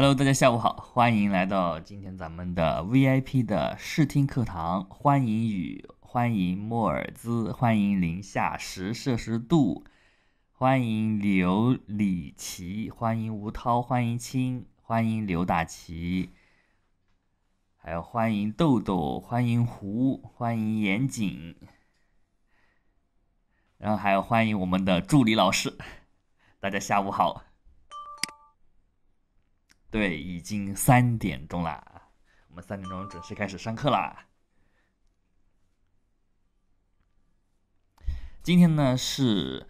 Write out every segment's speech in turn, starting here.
Hello，大家下午好，欢迎来到今天咱们的 VIP 的试听课堂。欢迎雨，欢迎莫尔兹，欢迎零下十摄氏度，欢迎刘李奇，欢迎吴涛，欢迎青，欢迎刘大奇，还有欢迎豆豆，欢迎胡，欢迎严谨，然后还有欢迎我们的助理老师。大家下午好。对，已经三点钟了，我们三点钟准时开始上课了。今天呢是，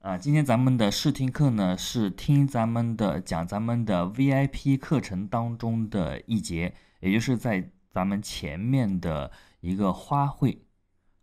啊，今天咱们的试听课呢是听咱们的讲咱们的 VIP 课程当中的一节，也就是在咱们前面的一个花卉，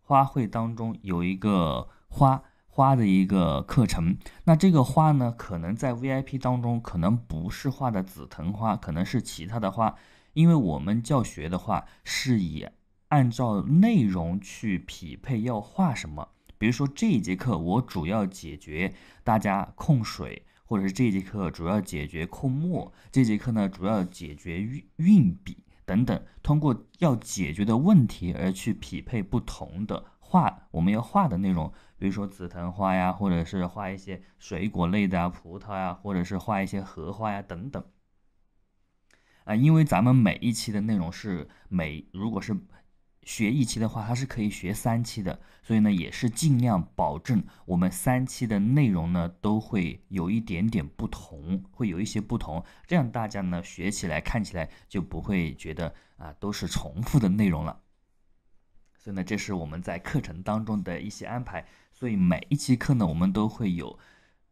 花卉当中有一个花。花的一个课程，那这个花呢，可能在 VIP 当中可能不是画的紫藤花，可能是其他的花，因为我们教学的话是以按照内容去匹配要画什么。比如说这一节课我主要解决大家控水，或者是这节课主要解决控墨，这节课呢主要解决运运笔等等。通过要解决的问题而去匹配不同的画，我们要画的内容。比如说紫藤花呀，或者是画一些水果类的啊，葡萄呀，或者是画一些荷花呀等等。啊，因为咱们每一期的内容是每如果是学一期的话，它是可以学三期的，所以呢，也是尽量保证我们三期的内容呢都会有一点点不同，会有一些不同，这样大家呢学起来看起来就不会觉得啊都是重复的内容了。所以呢，这是我们在课程当中的一些安排。所以每一期课呢，我们都会有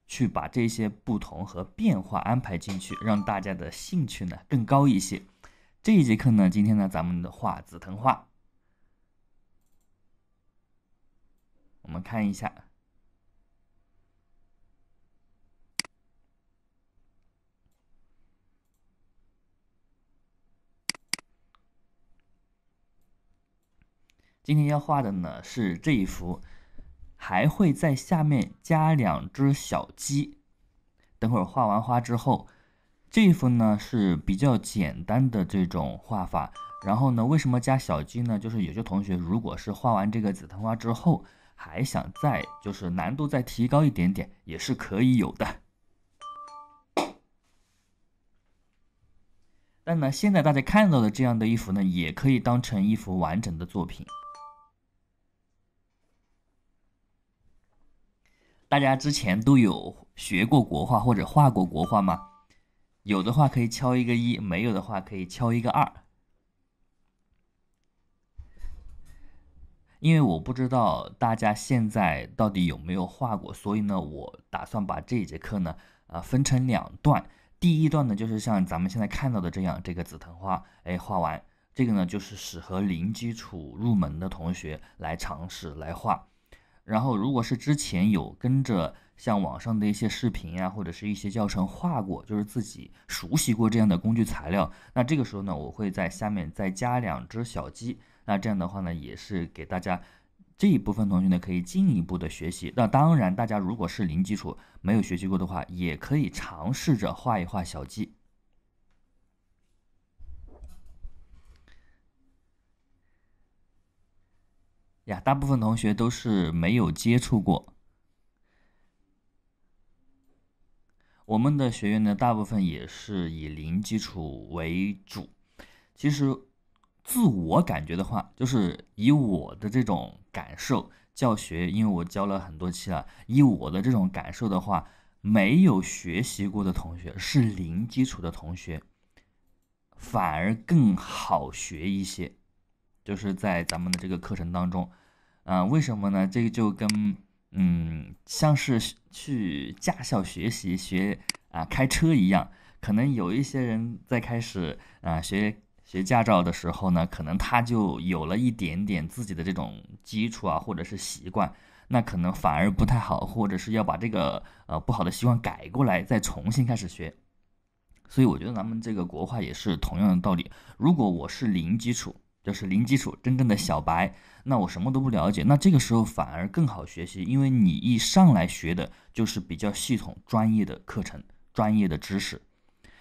去把这些不同和变化安排进去，让大家的兴趣呢更高一些。这一节课呢，今天呢，咱们的画紫藤花。我们看一下，今天要画的呢是这一幅。还会在下面加两只小鸡，等会儿画完花之后，这一幅呢是比较简单的这种画法。然后呢，为什么加小鸡呢？就是有些同学如果是画完这个紫藤花之后，还想再就是难度再提高一点点，也是可以有的。但呢，现在大家看到的这样的一幅呢，也可以当成一幅完整的作品。大家之前都有学过国画或者画过国画吗？有的话可以敲一个一，没有的话可以敲一个二。因为我不知道大家现在到底有没有画过，所以呢，我打算把这一节课呢，啊，分成两段。第一段呢，就是像咱们现在看到的这样，这个紫藤花，哎，画完这个呢，就是适合零基础入门的同学来尝试来画。然后，如果是之前有跟着像网上的一些视频啊，或者是一些教程画过，就是自己熟悉过这样的工具材料，那这个时候呢，我会在下面再加两只小鸡。那这样的话呢，也是给大家这一部分同学呢可以进一步的学习。那当然，大家如果是零基础，没有学习过的话，也可以尝试着画一画小鸡。呀，大部分同学都是没有接触过。我们的学员呢，大部分也是以零基础为主。其实自我感觉的话，就是以我的这种感受，教学，因为我教了很多期了。以我的这种感受的话，没有学习过的同学是零基础的同学，反而更好学一些。就是在咱们的这个课程当中。啊，为什么呢？这个就跟，嗯，像是去驾校学习学啊开车一样，可能有一些人在开始啊学学驾照的时候呢，可能他就有了一点点自己的这种基础啊，或者是习惯，那可能反而不太好，或者是要把这个呃不好的习惯改过来，再重新开始学。所以我觉得咱们这个国画也是同样的道理。如果我是零基础。就是零基础，真正的小白，那我什么都不了解，那这个时候反而更好学习，因为你一上来学的就是比较系统专业的课程，专业的知识。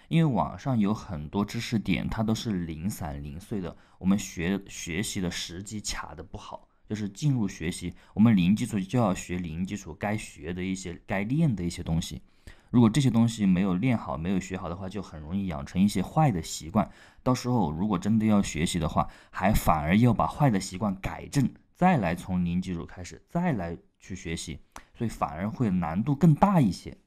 因为网上有很多知识点，它都是零散零碎的，我们学学习的时机卡的不好，就是进入学习，我们零基础就要学零基础该学的一些、该练的一些东西。如果这些东西没有练好、没有学好的话，就很容易养成一些坏的习惯。到时候如果真的要学习的话，还反而要把坏的习惯改正，再来从零基础开始，再来去学习，所以反而会难度更大一些。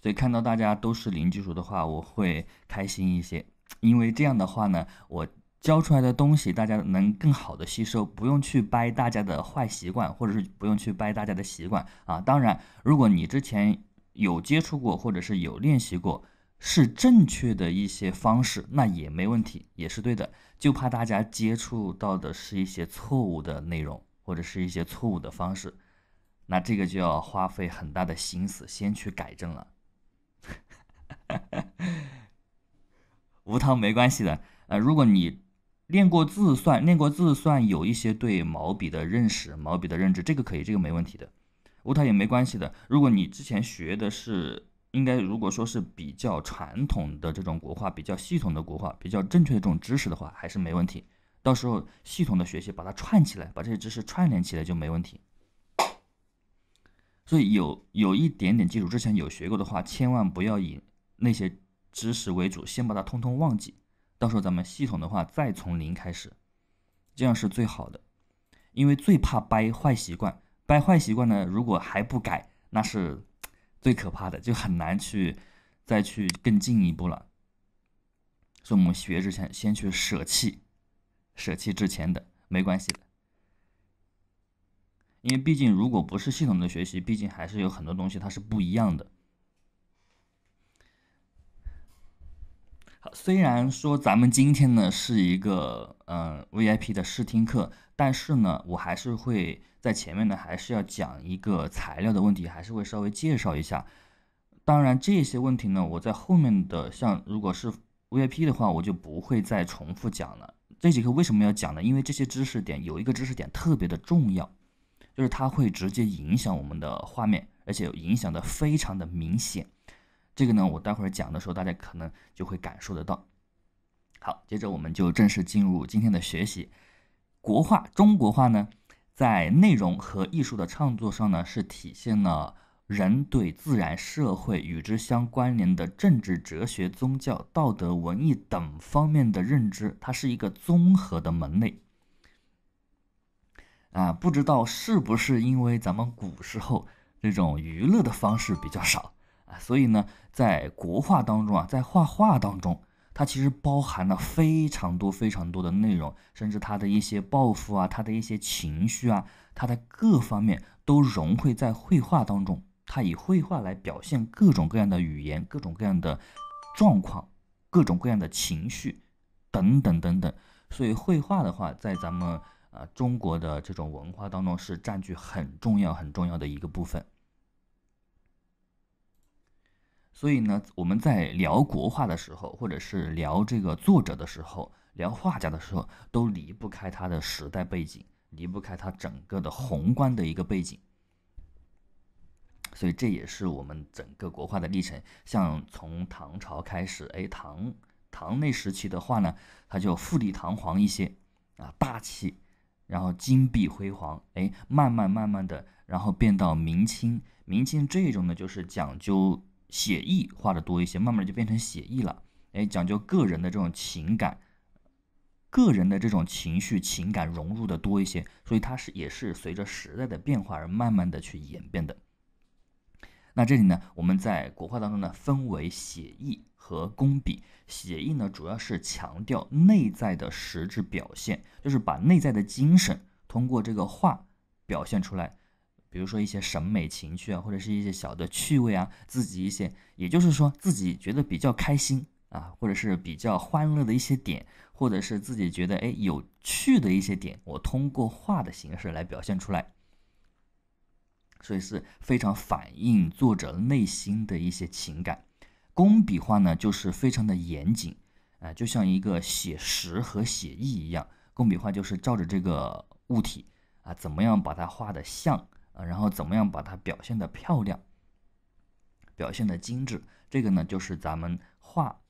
所以看到大家都是零基础的话，我会开心一些，因为这样的话呢，我。教出来的东西，大家能更好的吸收，不用去掰大家的坏习惯，或者是不用去掰大家的习惯啊。当然，如果你之前有接触过，或者是有练习过，是正确的一些方式，那也没问题，也是对的。就怕大家接触到的是一些错误的内容，或者是一些错误的方式，那这个就要花费很大的心思，先去改正了。无糖没关系的，呃，如果你。练过字算，练过字算有一些对毛笔的认识，毛笔的认知，这个可以，这个没问题的，舞台也没关系的。如果你之前学的是，应该如果说是比较传统的这种国画，比较系统的国画，比较正确的这种知识的话，还是没问题。到时候系统的学习，把它串起来，把这些知识串联起来就没问题。所以有有一点点基础，之前有学过的话，千万不要以那些知识为主，先把它通通忘记。到时候咱们系统的话，再从零开始，这样是最好的。因为最怕掰坏习惯，掰坏习惯呢，如果还不改，那是最可怕的，就很难去再去更进一步了。所以，我们学之前先去舍弃，舍弃之前的，没关系的。因为毕竟，如果不是系统的学习，毕竟还是有很多东西它是不一样的。虽然说咱们今天呢是一个嗯 VIP 的试听课，但是呢，我还是会在前面呢还是要讲一个材料的问题，还是会稍微介绍一下。当然这些问题呢，我在后面的像如果是 VIP 的话，我就不会再重复讲了。这节课为什么要讲呢？因为这些知识点有一个知识点特别的重要，就是它会直接影响我们的画面，而且影响的非常的明显。这个呢，我待会儿讲的时候，大家可能就会感受得到。好，接着我们就正式进入今天的学习。国画，中国画呢，在内容和艺术的创作上呢，是体现了人对自然、社会与之相关联的政治、哲学、宗教、道德、文艺等方面的认知，它是一个综合的门类。啊，不知道是不是因为咱们古时候那种娱乐的方式比较少。所以呢，在国画当中啊，在画画当中，它其实包含了非常多非常多的内容，甚至它的一些抱负啊，它的一些情绪啊，它的各方面都融汇在绘画当中。它以绘画来表现各种各样的语言、各种各样的状况、各种各样的情绪等等等等。所以绘画的话，在咱们啊中国的这种文化当中，是占据很重要很重要的一个部分。所以呢，我们在聊国画的时候，或者是聊这个作者的时候，聊画家的时候，都离不开他的时代背景，离不开他整个的宏观的一个背景。所以这也是我们整个国画的历程。像从唐朝开始，哎，唐唐那时期的话呢，它就富丽堂皇一些啊，大气，然后金碧辉煌。哎，慢慢慢慢的，然后变到明清，明清这种呢，就是讲究。写意画的多一些，慢慢就变成写意了。哎，讲究个人的这种情感，个人的这种情绪情感融入的多一些，所以它是也是随着时代的变化而慢慢的去演变的。那这里呢，我们在国画当中呢，分为写意和工笔。写意呢，主要是强调内在的实质表现，就是把内在的精神通过这个画表现出来。比如说一些审美情趣啊，或者是一些小的趣味啊，自己一些，也就是说自己觉得比较开心啊，或者是比较欢乐的一些点，或者是自己觉得哎有趣的一些点，我通过画的形式来表现出来，所以是非常反映作者内心的一些情感。工笔画呢，就是非常的严谨，啊，就像一个写实和写意一样，工笔画就是照着这个物体啊，怎么样把它画的像。啊，然后怎么样把它表现的漂亮，表现的精致？这个呢，就是咱们画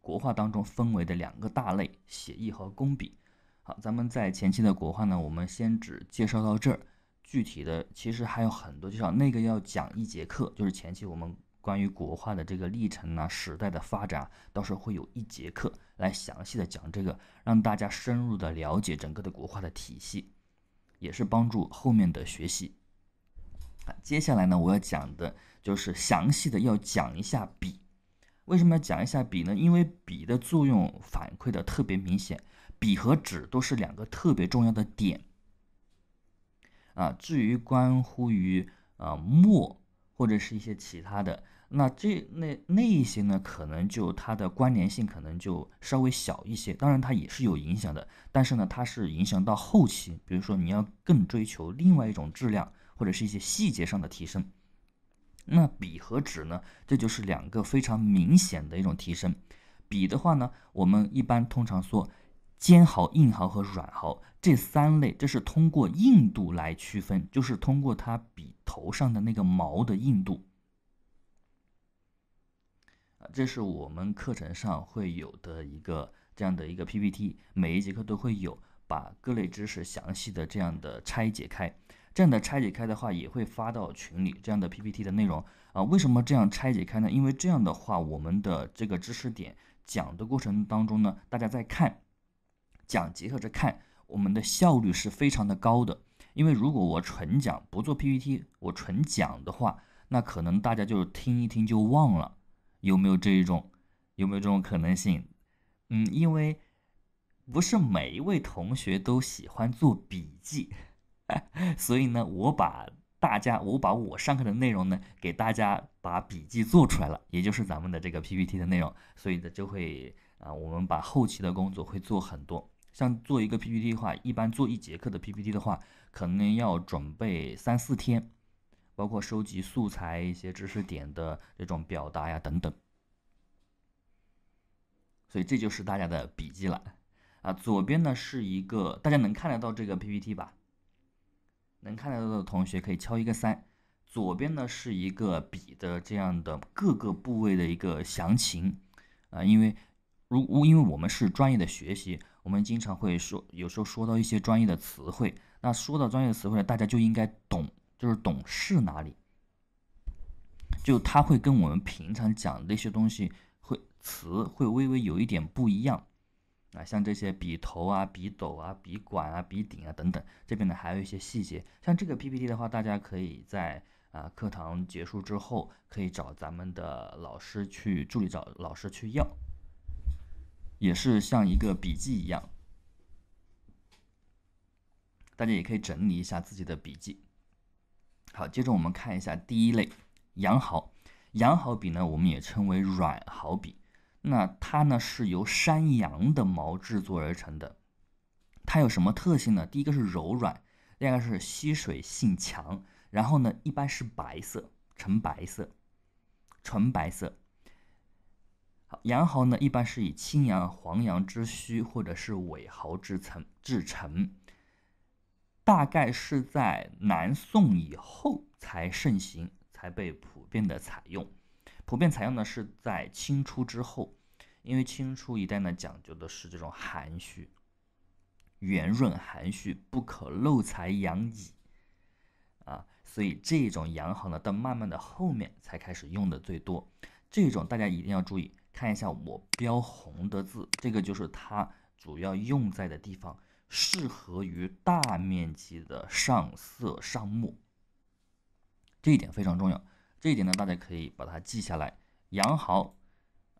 国画当中分为的两个大类：写意和工笔。好，咱们在前期的国画呢，我们先只介绍到这儿。具体的其实还有很多介绍，那个要讲一节课，就是前期我们关于国画的这个历程呐，时代的发展，到时候会有一节课来详细的讲这个，让大家深入的了解整个的国画的体系，也是帮助后面的学习。接下来呢，我要讲的就是详细的要讲一下笔。为什么要讲一下笔呢？因为笔的作用反馈的特别明显，笔和纸都是两个特别重要的点。啊，至于关乎于呃墨或者是一些其他的，那这那那一些呢，可能就它的关联性可能就稍微小一些。当然它也是有影响的，但是呢，它是影响到后期，比如说你要更追求另外一种质量。或者是一些细节上的提升，那笔和纸呢？这就是两个非常明显的一种提升。笔的话呢，我们一般通常说尖毫、硬毫和软毫这三类，这是通过硬度来区分，就是通过它笔头上的那个毛的硬度。啊，这是我们课程上会有的一个这样的一个 PPT，每一节课都会有，把各类知识详细的这样的拆解开。这样的拆解开的话，也会发到群里。这样的 PPT 的内容啊，为什么这样拆解开呢？因为这样的话，我们的这个知识点讲的过程当中呢，大家在看讲结合着看，我们的效率是非常的高的。因为如果我纯讲不做 PPT，我纯讲的话，那可能大家就听一听就忘了，有没有这一种？有没有这种可能性？嗯，因为不是每一位同学都喜欢做笔记。所以呢，我把大家我把我上课的内容呢，给大家把笔记做出来了，也就是咱们的这个 PPT 的内容。所以呢，就会啊，我们把后期的工作会做很多。像做一个 PPT 的话，一般做一节课的 PPT 的话，可能要准备三四天，包括收集素材、一些知识点的这种表达呀等等。所以这就是大家的笔记了啊。左边呢是一个大家能看得到这个 PPT 吧。能看得到的同学可以敲一个三。左边呢是一个笔的这样的各个部位的一个详情啊，因为如因为我们是专业的学习，我们经常会说，有时候说到一些专业的词汇，那说到专业的词汇大家就应该懂，就是懂是哪里，就它会跟我们平常讲那些东西会词会微微有一点不一样。啊，像这些笔头啊、笔斗啊、笔管啊、笔顶啊等等，这边呢还有一些细节。像这个 PPT 的话，大家可以在啊课堂结束之后，可以找咱们的老师去助理找老师去要，也是像一个笔记一样，大家也可以整理一下自己的笔记。好，接着我们看一下第一类羊毫，羊毫笔呢，我们也称为软毫笔。那它呢是由山羊的毛制作而成的，它有什么特性呢？第一个是柔软，第二个是吸水性强，然后呢一般是白色，纯白色，纯白色。好，羊毫呢一般是以青羊、黄羊之须或者是尾毫制成，制成，大概是在南宋以后才盛行，才被普遍的采用。普遍采用的是在清初之后，因为清初一代呢讲究的是这种含蓄、圆润、含蓄，不可漏财养己啊，所以这种洋行呢到慢慢的后面才开始用的最多。这种大家一定要注意，看一下我标红的字，这个就是它主要用在的地方，适合于大面积的上色上墨，这一点非常重要。这一点呢，大家可以把它记下来。羊毫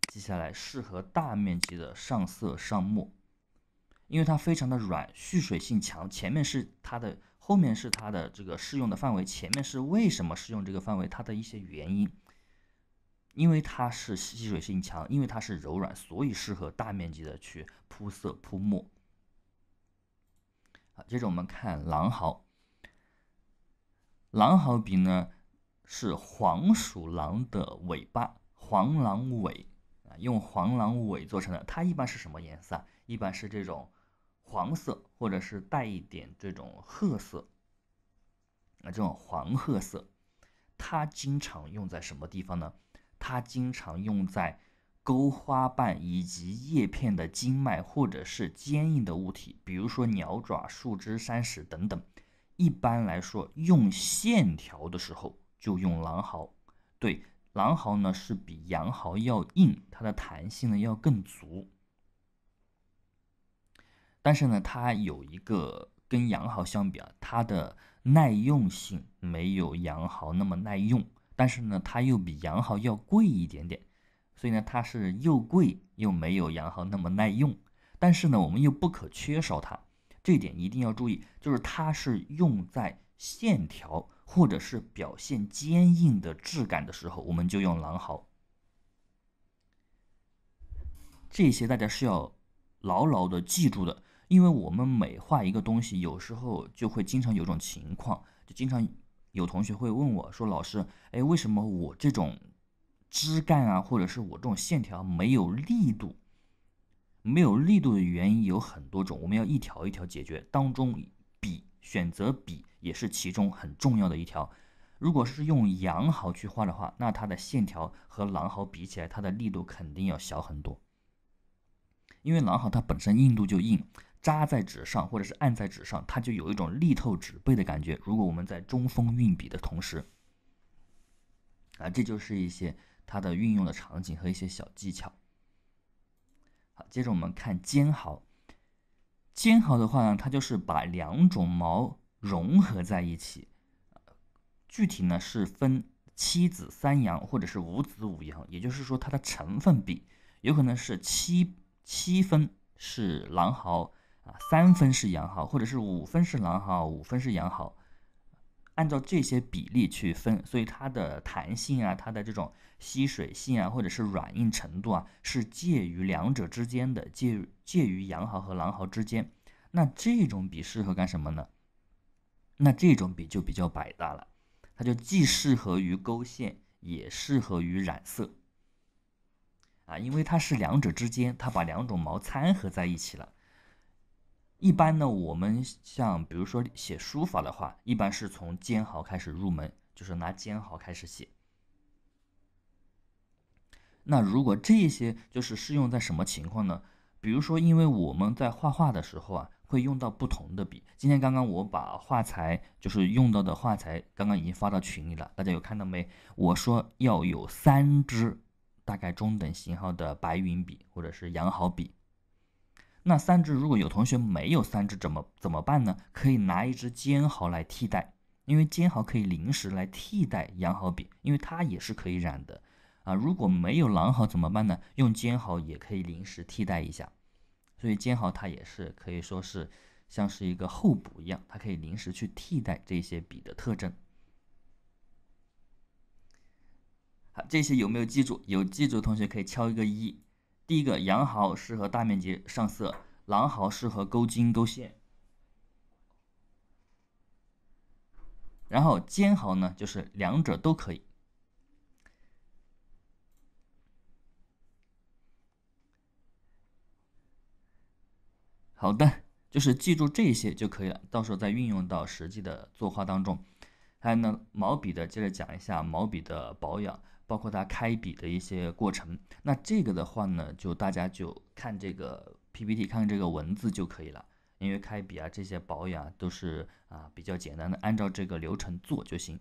记下来，适合大面积的上色上墨，因为它非常的软，蓄水性强。前面是它的，后面是它的这个适用的范围。前面是为什么适用这个范围，它的一些原因。因为它是吸水性强，因为它是柔软，所以适合大面积的去铺色铺墨。好，接着我们看狼毫。狼毫笔呢？是黄鼠狼的尾巴，黄狼尾啊，用黄狼尾做成的。它一般是什么颜色一般是这种黄色，或者是带一点这种褐色，啊，这种黄褐色。它经常用在什么地方呢？它经常用在勾花瓣以及叶片的经脉，或者是坚硬的物体，比如说鸟爪、树枝、山石等等。一般来说，用线条的时候。就用狼毫，对，狼毫呢是比羊毫要硬，它的弹性呢要更足。但是呢，它有一个跟羊毫相比啊，它的耐用性没有羊毫那么耐用。但是呢，它又比羊毫要贵一点点，所以呢，它是又贵又没有羊毫那么耐用。但是呢，我们又不可缺少它，这一点一定要注意，就是它是用在线条。或者是表现坚硬的质感的时候，我们就用狼毫。这些大家是要牢牢的记住的，因为我们每画一个东西，有时候就会经常有种情况，就经常有同学会问我说：“老师，哎，为什么我这种枝干啊，或者是我这种线条没有力度？没有力度的原因有很多种，我们要一条一条解决。当中笔选择笔。”也是其中很重要的一条。如果是用羊毫去画的话，那它的线条和狼毫比起来，它的力度肯定要小很多。因为狼毫它本身硬度就硬，扎在纸上或者是按在纸上，它就有一种力透纸背的感觉。如果我们在中锋运笔的同时，啊，这就是一些它的运用的场景和一些小技巧。好，接着我们看尖毫。尖毫的话呢，它就是把两种毛。融合在一起，具体呢是分七子三阳或者是五子五阳，也就是说它的成分比有可能是七七分是狼毫啊，三分是羊毫，或者是五分是狼毫，五分是羊毫，按照这些比例去分，所以它的弹性啊，它的这种吸水性啊，或者是软硬程度啊，是介于两者之间的，介介于羊毫和狼毫之间。那这种笔适合干什么呢？那这种笔就比较百搭了，它就既适合于勾线，也适合于染色。啊，因为它是两者之间，它把两种毛掺合在一起了。一般呢，我们像比如说写书法的话，一般是从尖毫开始入门，就是拿尖毫开始写。那如果这些就是适用在什么情况呢？比如说，因为我们在画画的时候啊。会用到不同的笔。今天刚刚我把画材，就是用到的画材，刚刚已经发到群里了，大家有看到没？我说要有三支，大概中等型号的白云笔或者是羊毫笔。那三支，如果有同学没有三支，怎么怎么办呢？可以拿一支尖毫来替代，因为尖毫可以临时来替代羊毫笔，因为它也是可以染的啊。如果没有狼毫怎么办呢？用尖毫也可以临时替代一下。所以尖毫它也是可以说是像是一个后补一样，它可以临时去替代这些笔的特征。好，这些有没有记住？有记住的同学可以敲一个一。第一个羊毫适合大面积上色，狼毫适合勾筋勾线，然后尖毫呢就是两者都可以。好的，就是记住这些就可以了，到时候再运用到实际的作画当中。还有呢，毛笔的，接着讲一下毛笔的保养，包括它开笔的一些过程。那这个的话呢，就大家就看这个 PPT，看这个文字就可以了。因为开笔啊，这些保养都是啊比较简单的，按照这个流程做就行。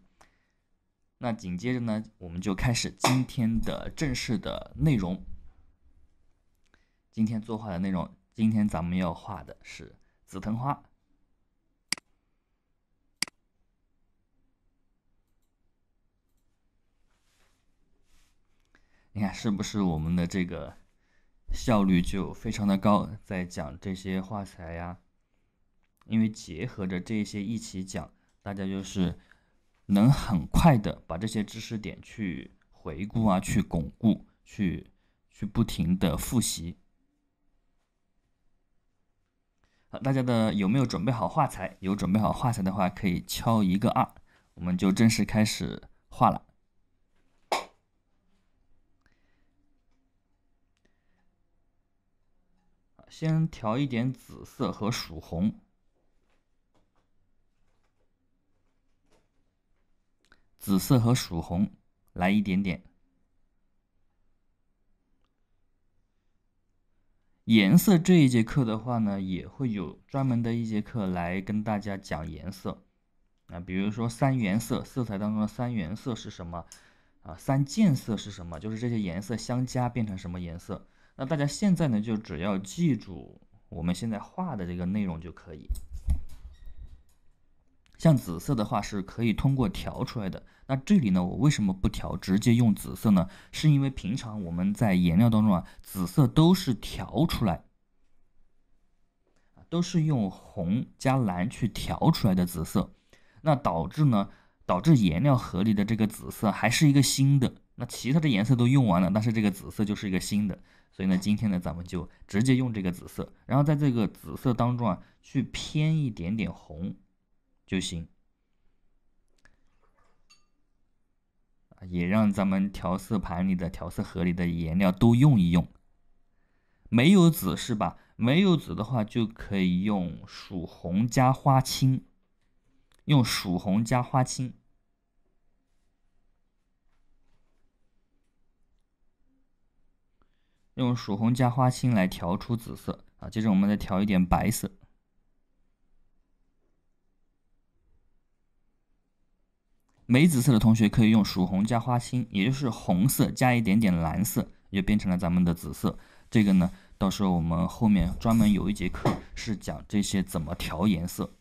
那紧接着呢，我们就开始今天的正式的内容，今天作画的内容。今天咱们要画的是紫藤花，你看是不是我们的这个效率就非常的高？在讲这些画材呀，因为结合着这些一起讲，大家就是能很快的把这些知识点去回顾啊，去巩固，去去不停的复习。大家的有没有准备好画材？有准备好画材的话，可以敲一个二，我们就正式开始画了。先调一点紫色和曙红，紫色和曙红来一点点。颜色这一节课的话呢，也会有专门的一节课来跟大家讲颜色。啊，比如说三原色，色彩当中的三原色是什么？啊，三间色是什么？就是这些颜色相加变成什么颜色？那大家现在呢，就只要记住我们现在画的这个内容就可以。像紫色的话，是可以通过调出来的。那这里呢？我为什么不调直接用紫色呢？是因为平常我们在颜料当中啊，紫色都是调出来，都是用红加蓝去调出来的紫色。那导致呢，导致颜料盒里的这个紫色还是一个新的。那其他的颜色都用完了，但是这个紫色就是一个新的。所以呢，今天呢，咱们就直接用这个紫色，然后在这个紫色当中啊，去偏一点点红就行。也让咱们调色盘里的调色盒里的颜料都用一用。没有紫是吧？没有紫的话，就可以用曙红加花青，用曙红加花青，用曙红加花青来调出紫色啊。接着我们再调一点白色。玫紫色的同学可以用曙红加花青，也就是红色加一点点蓝色，就变成了咱们的紫色。这个呢，到时候我们后面专门有一节课是讲这些怎么调颜色。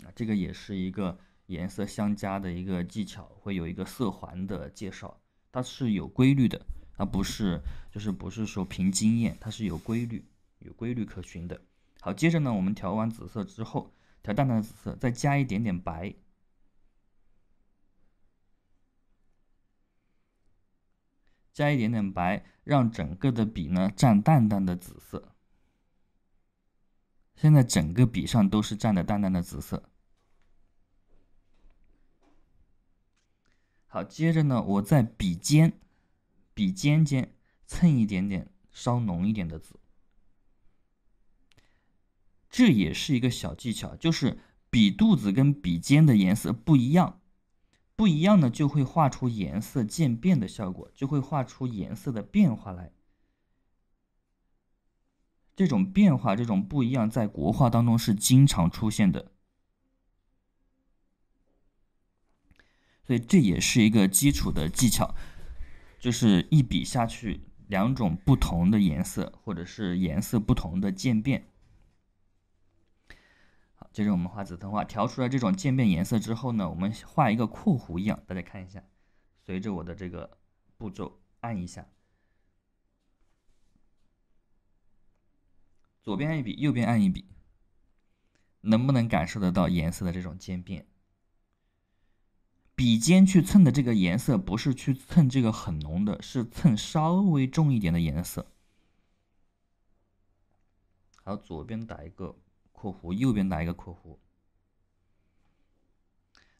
那这个也是一个颜色相加的一个技巧，会有一个色环的介绍，它是有规律的，而不是就是不是说凭经验，它是有规律、有规律可循的。好，接着呢，我们调完紫色之后，调淡淡的紫色，再加一点点白。加一点点白，让整个的笔呢蘸淡淡的紫色。现在整个笔上都是蘸的淡淡的紫色。好，接着呢，我在笔尖、笔尖尖蹭一点点稍浓一点的紫。这也是一个小技巧，就是笔肚子跟笔尖的颜色不一样。不一样呢，就会画出颜色渐变的效果，就会画出颜色的变化来。这种变化，这种不一样，在国画当中是经常出现的，所以这也是一个基础的技巧，就是一笔下去，两种不同的颜色，或者是颜色不同的渐变。接着我们画紫藤花，调出来这种渐变颜色之后呢，我们画一个括弧一样，大家看一下，随着我的这个步骤按一下，左边一笔，右边按一笔，能不能感受得到颜色的这种渐变？笔尖去蹭的这个颜色，不是去蹭这个很浓的，是蹭稍微重一点的颜色。好，左边打一个。括弧右边打一个括弧。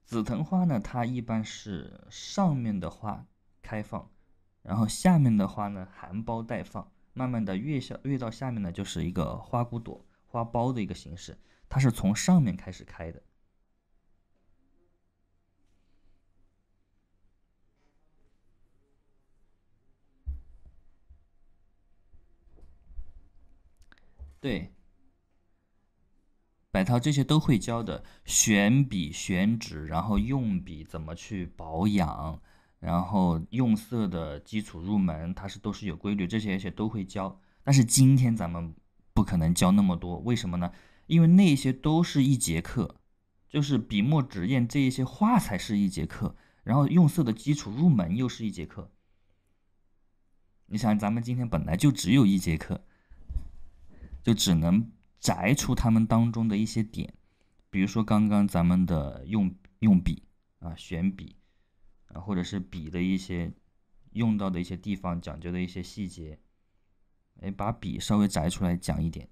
紫藤花呢，它一般是上面的花开放，然后下面的花呢含苞待放，慢慢的越下越到下面呢，就是一个花骨朵、花苞的一个形式，它是从上面开始开的。对。百涛这些都会教的，选笔、选纸，然后用笔怎么去保养，然后用色的基础入门，它是都是有规律，这些而且都会教。但是今天咱们不可能教那么多，为什么呢？因为那些都是一节课，就是笔墨纸砚这一些画才是一节课，然后用色的基础入门又是一节课。你想，咱们今天本来就只有一节课，就只能。摘出他们当中的一些点，比如说刚刚咱们的用用笔啊，选笔啊，或者是笔的一些用到的一些地方，讲究的一些细节，哎，把笔稍微摘出来讲一点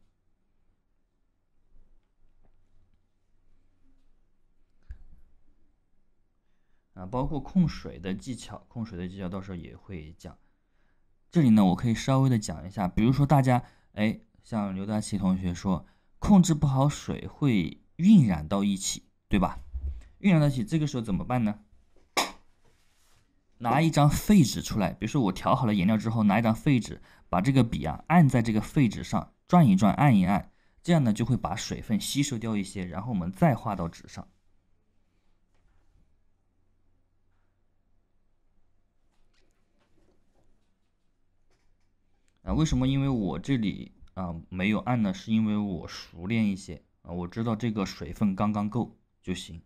啊，包括控水的技巧，控水的技巧到时候也会讲。这里呢，我可以稍微的讲一下，比如说大家哎。像刘大奇同学说，控制不好水会晕染到一起，对吧？晕染到一起，这个时候怎么办呢？拿一张废纸出来，比如说我调好了颜料之后，拿一张废纸，把这个笔啊按在这个废纸上转一转，按一按，这样呢就会把水分吸收掉一些，然后我们再画到纸上。啊，为什么？因为我这里。啊，没有按呢，是因为我熟练一些啊，我知道这个水分刚刚够就行。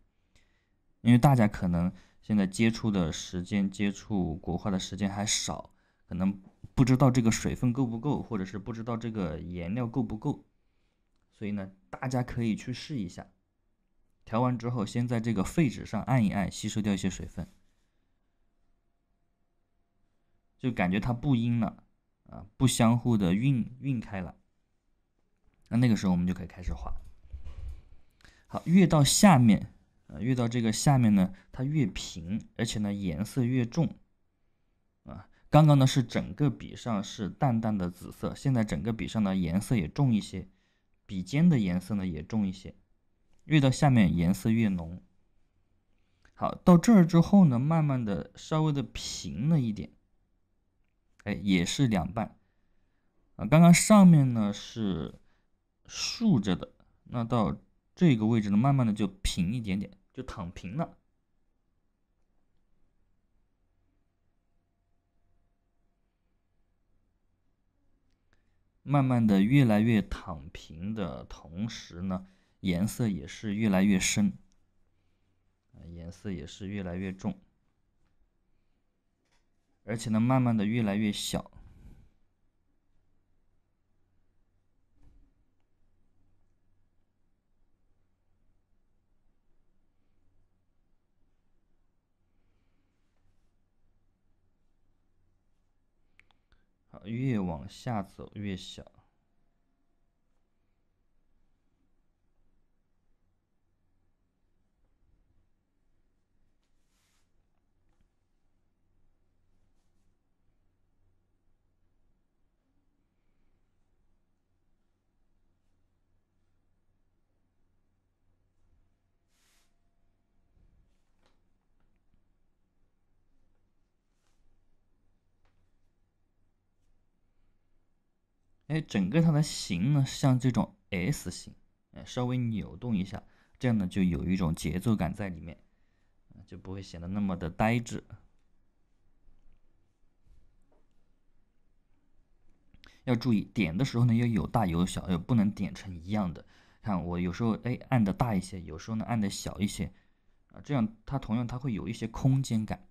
因为大家可能现在接触的时间、接触国画的时间还少，可能不知道这个水分够不够，或者是不知道这个颜料够不够。所以呢，大家可以去试一下。调完之后，先在这个废纸上按一按，吸收掉一些水分，就感觉它不阴了。啊，不相互的晕晕开了，那那个时候我们就可以开始画。好，越到下面，啊，越到这个下面呢，它越平，而且呢颜色越重。啊，刚刚呢是整个笔上是淡淡的紫色，现在整个笔上呢颜色也重一些，笔尖的颜色呢也重一些，越到下面颜色越浓。好，到这儿之后呢，慢慢的稍微的平了一点。哎，也是两半。啊，刚刚上面呢是竖着的，那到这个位置呢，慢慢的就平一点点，就躺平了。慢慢的越来越躺平的同时呢，颜色也是越来越深，颜色也是越来越重。而且呢，慢慢的越来越小，好，越往下走越小。因整个它的形呢，像这种 S 型，呃，稍微扭动一下，这样呢就有一种节奏感在里面，就不会显得那么的呆滞。要注意点的时候呢，要有大有小，又不能点成一样的。看我有时候哎按的大一些，有时候呢按的小一些，啊，这样它同样它会有一些空间感，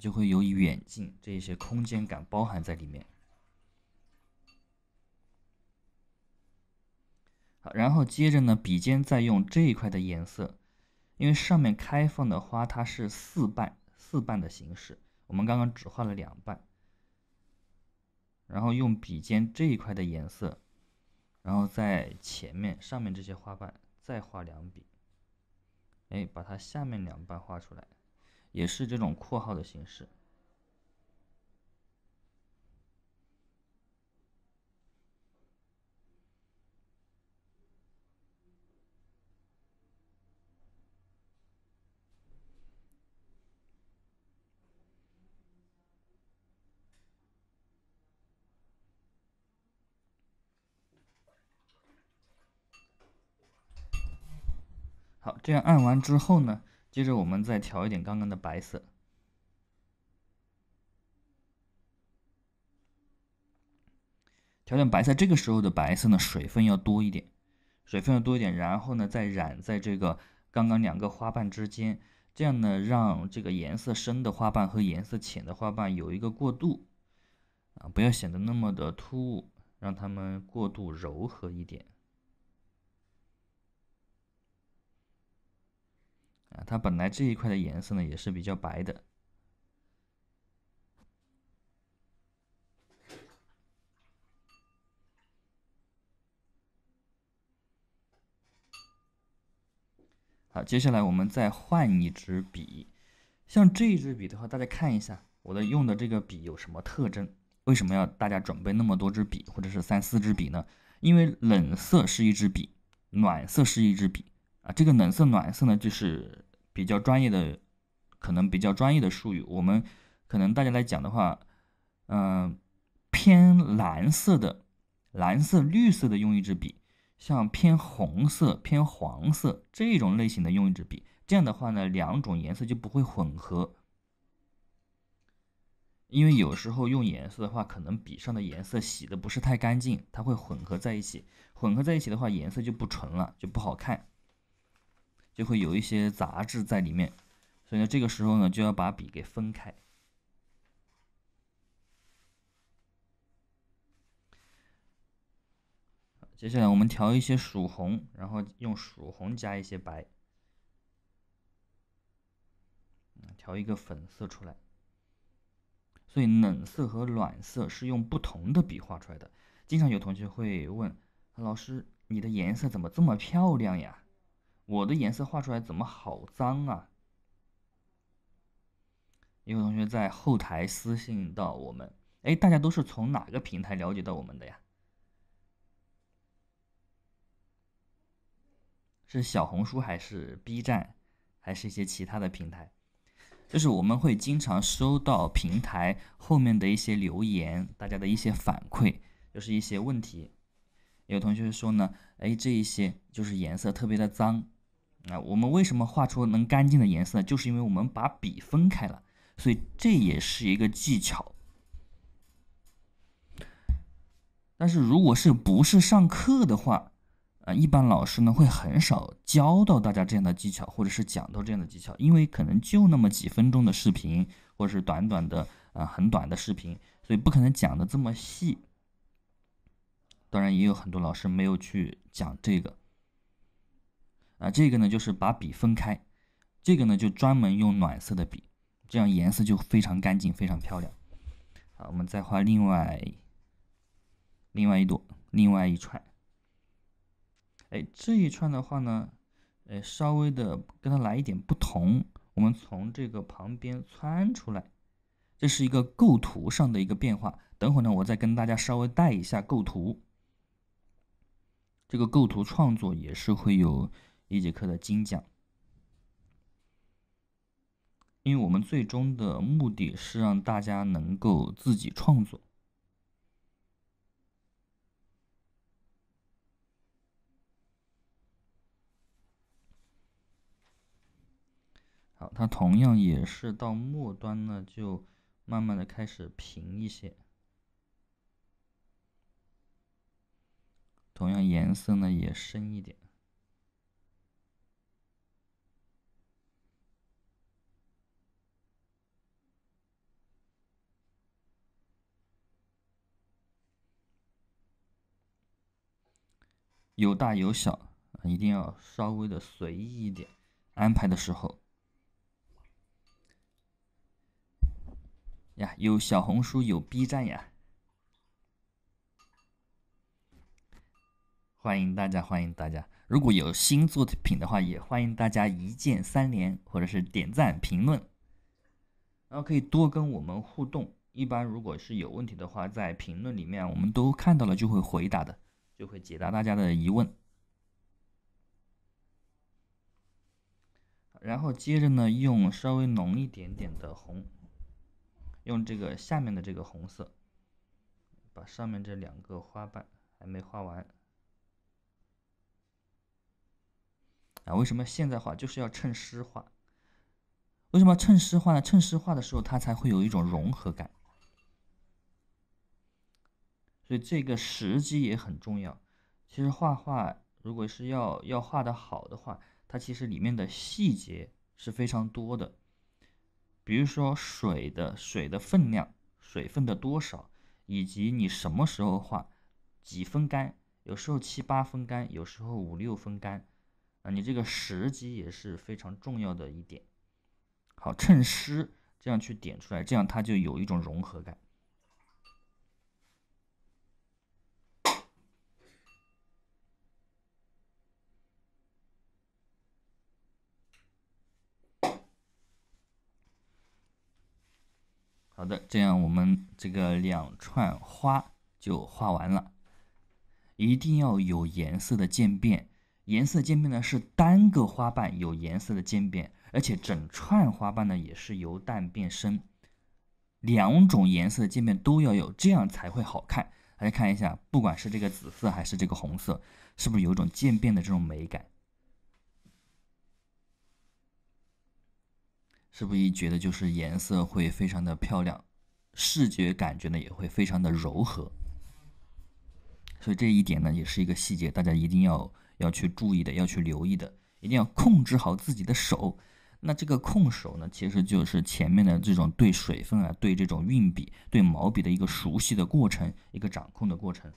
就会有远近这一些空间感包含在里面。好，然后接着呢，笔尖再用这一块的颜色，因为上面开放的花它是四瓣四瓣的形式，我们刚刚只画了两瓣，然后用笔尖这一块的颜色，然后在前面上面这些花瓣再画两笔，哎，把它下面两瓣画出来，也是这种括号的形式。这样按完之后呢，接着我们再调一点刚刚的白色，调点白色。这个时候的白色呢，水分要多一点，水分要多一点。然后呢，再染在这个刚刚两个花瓣之间，这样呢，让这个颜色深的花瓣和颜色浅的花瓣有一个过渡啊，不要显得那么的突兀，让它们过渡柔和一点。它本来这一块的颜色呢也是比较白的。好，接下来我们再换一支笔，像这一支笔的话，大家看一下我的用的这个笔有什么特征？为什么要大家准备那么多支笔，或者是三四支笔呢？因为冷色是一支笔，暖色是一支笔啊。这个冷色、暖色呢，就是。比较专业的，可能比较专业的术语，我们可能大家来讲的话，嗯，偏蓝色的、蓝色、绿色的用一支笔，像偏红色、偏黄色这种类型的用一支笔，这样的话呢，两种颜色就不会混合，因为有时候用颜色的话，可能笔上的颜色洗的不是太干净，它会混合在一起，混合在一起的话，颜色就不纯了，就不好看。就会有一些杂质在里面，所以呢，这个时候呢，就要把笔给分开。接下来我们调一些曙红，然后用曙红加一些白，调一个粉色出来。所以冷色和暖色是用不同的笔画出来的。经常有同学会问老师：“你的颜色怎么这么漂亮呀？”我的颜色画出来怎么好脏啊？有同学在后台私信到我们，哎，大家都是从哪个平台了解到我们的呀？是小红书还是 B 站，还是一些其他的平台？就是我们会经常收到平台后面的一些留言，大家的一些反馈，就是一些问题。有同学说呢，哎，这一些就是颜色特别的脏。那我们为什么画出能干净的颜色？就是因为我们把笔分开了，所以这也是一个技巧。但是如果是不是上课的话，啊，一般老师呢会很少教到大家这样的技巧，或者是讲到这样的技巧，因为可能就那么几分钟的视频，或者是短短的啊很短的视频，所以不可能讲的这么细。当然也有很多老师没有去讲这个。啊，这个呢就是把笔分开，这个呢就专门用暖色的笔，这样颜色就非常干净，非常漂亮。好，我们再画另外另外一朵，另外一串。哎，这一串的话呢，哎，稍微的跟它来一点不同，我们从这个旁边窜出来，这是一个构图上的一个变化。等会呢，我再跟大家稍微带一下构图，这个构图创作也是会有。一节课的精讲，因为我们最终的目的是让大家能够自己创作。好，它同样也是到末端呢，就慢慢的开始平一些，同样颜色呢也深一点。有大有小，一定要稍微的随意一点安排的时候。呀，有小红书，有 B 站呀，欢迎大家，欢迎大家。如果有新作品的话，也欢迎大家一键三连或者是点赞评论，然后可以多跟我们互动。一般如果是有问题的话，在评论里面我们都看到了就会回答的。就会解答大家的疑问，然后接着呢，用稍微浓一点点的红，用这个下面的这个红色，把上面这两个花瓣还没画完。啊，为什么现在画就是要趁湿画？为什么趁湿画呢？趁湿画的时候，它才会有一种融合感。所以这个时机也很重要。其实画画如果是要要画的好的话，它其实里面的细节是非常多的。比如说水的水的分量、水分的多少，以及你什么时候画，几分干，有时候七八分干，有时候五六分干。啊，你这个时机也是非常重要的一点。好，趁湿这样去点出来，这样它就有一种融合感。的，这样我们这个两串花就画完了，一定要有颜色的渐变。颜色渐变呢是单个花瓣有颜色的渐变，而且整串花瓣呢也是由淡变深，两种颜色渐变都要有，这样才会好看。大家看一下，不管是这个紫色还是这个红色，是不是有一种渐变的这种美感？是不是觉得就是颜色会非常的漂亮，视觉感觉呢也会非常的柔和，所以这一点呢也是一个细节，大家一定要要去注意的，要去留意的，一定要控制好自己的手。那这个控手呢，其实就是前面的这种对水分啊，对这种运笔、对毛笔的一个熟悉的过程，一个掌控的过程。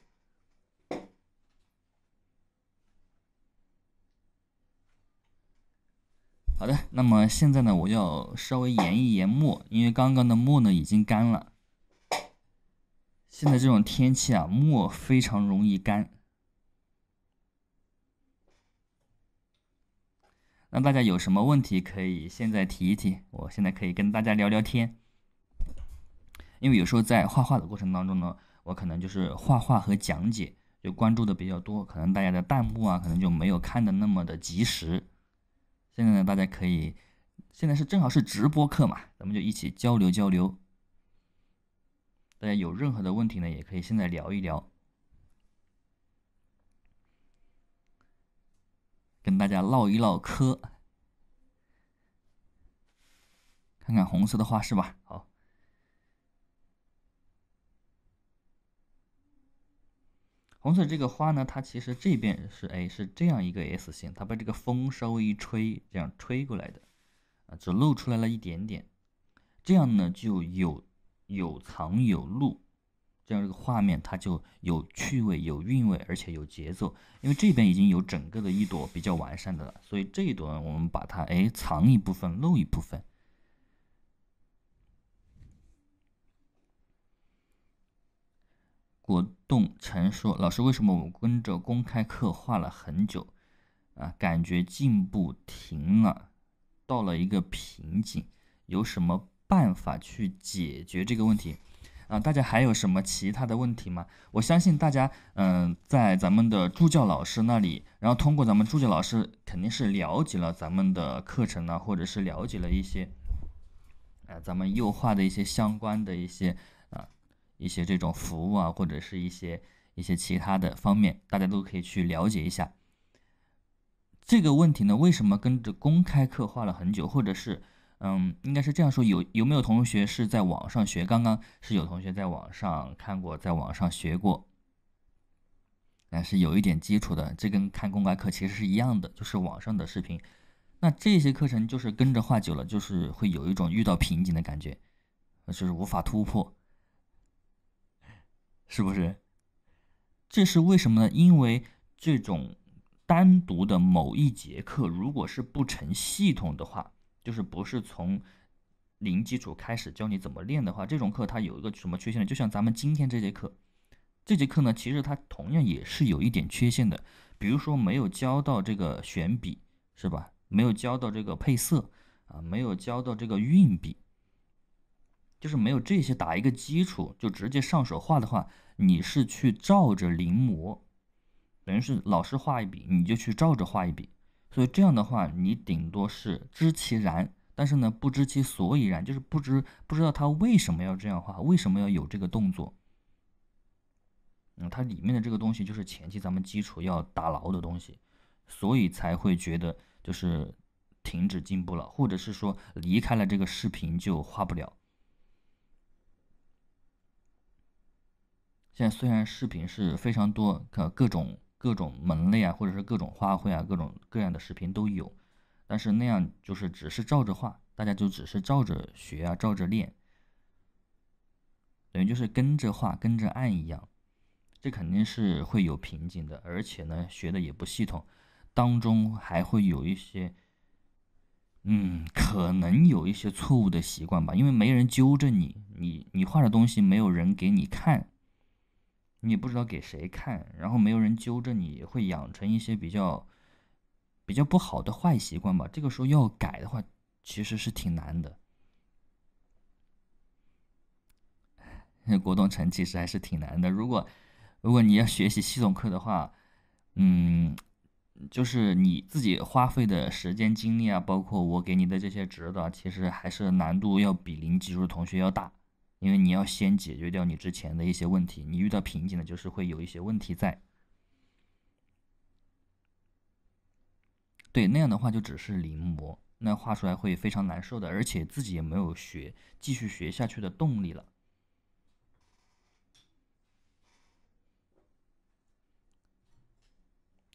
好的，那么现在呢，我要稍微研一研墨，因为刚刚的墨呢已经干了。现在这种天气啊，墨非常容易干。那大家有什么问题可以现在提一提，我现在可以跟大家聊聊天。因为有时候在画画的过程当中呢，我可能就是画画和讲解，就关注的比较多，可能大家的弹幕啊，可能就没有看的那么的及时。现在呢，大家可以，现在是正好是直播课嘛，咱们就一起交流交流。大家有任何的问题呢，也可以现在聊一聊，跟大家唠一唠嗑，看看红色的花是吧？好。红色这个花呢，它其实这边是哎，是这样一个 S 型，它被这个风稍微一吹，这样吹过来的，啊，只露出来了一点点，这样呢就有有藏有露，这样这个画面它就有趣味、有韵味，而且有节奏。因为这边已经有整个的一朵比较完善的了，所以这一朵我们把它哎藏一部分，露一部分。活动陈述，老师，为什么我跟着公开课画了很久，啊，感觉进步停了，到了一个瓶颈，有什么办法去解决这个问题？啊，大家还有什么其他的问题吗？我相信大家，嗯，在咱们的助教老师那里，然后通过咱们助教老师肯定是了解了咱们的课程呢，或者是了解了一些，呃，咱们幼化的一些相关的一些。一些这种服务啊，或者是一些一些其他的方面，大家都可以去了解一下。这个问题呢，为什么跟着公开课画了很久，或者是，嗯，应该是这样说，有有没有同学是在网上学？刚刚是有同学在网上看过，在网上学过，但是有一点基础的。这跟看公开课其实是一样的，就是网上的视频。那这些课程就是跟着画久了，就是会有一种遇到瓶颈的感觉，就是无法突破。是不是？这是为什么呢？因为这种单独的某一节课，如果是不成系统的话，就是不是从零基础开始教你怎么练的话，这种课它有一个什么缺陷呢？就像咱们今天这节课，这节课呢，其实它同样也是有一点缺陷的，比如说没有教到这个选笔，是吧？没有教到这个配色啊，没有教到这个运笔。就是没有这些打一个基础，就直接上手画的话，你是去照着临摹，等于是老师画一笔你就去照着画一笔，所以这样的话你顶多是知其然，但是呢不知其所以然，就是不知不知道他为什么要这样画，为什么要有这个动作。嗯，它里面的这个东西就是前期咱们基础要打牢的东西，所以才会觉得就是停止进步了，或者是说离开了这个视频就画不了。现在虽然视频是非常多，可各种各种门类啊，或者是各种花卉啊，各种各样的视频都有，但是那样就是只是照着画，大家就只是照着学啊，照着练，等于就是跟着画、跟着按一样，这肯定是会有瓶颈的，而且呢，学的也不系统，当中还会有一些，嗯，可能有一些错误的习惯吧，因为没人纠正你，你你画的东西没有人给你看。你不知道给谁看，然后没有人纠正，你会养成一些比较比较不好的坏习惯吧？这个时候要改的话，其实是挺难的。国动橙其实还是挺难的。如果如果你要学习系统课的话，嗯，就是你自己花费的时间精力啊，包括我给你的这些指导，其实还是难度要比零基础同学要大。因为你要先解决掉你之前的一些问题，你遇到瓶颈了，就是会有一些问题在。对，那样的话就只是临摹，那画出来会非常难受的，而且自己也没有学继续学下去的动力了，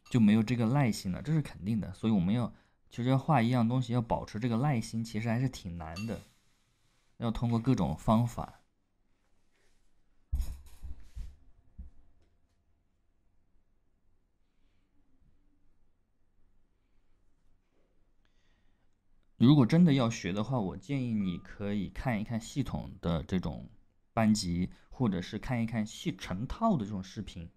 就没有这个耐心了，这是肯定的。所以我们要，其实要画一样东西，要保持这个耐心，其实还是挺难的。要通过各种方法。如果真的要学的话，我建议你可以看一看系统的这种班级，或者是看一看系成套的这种视频。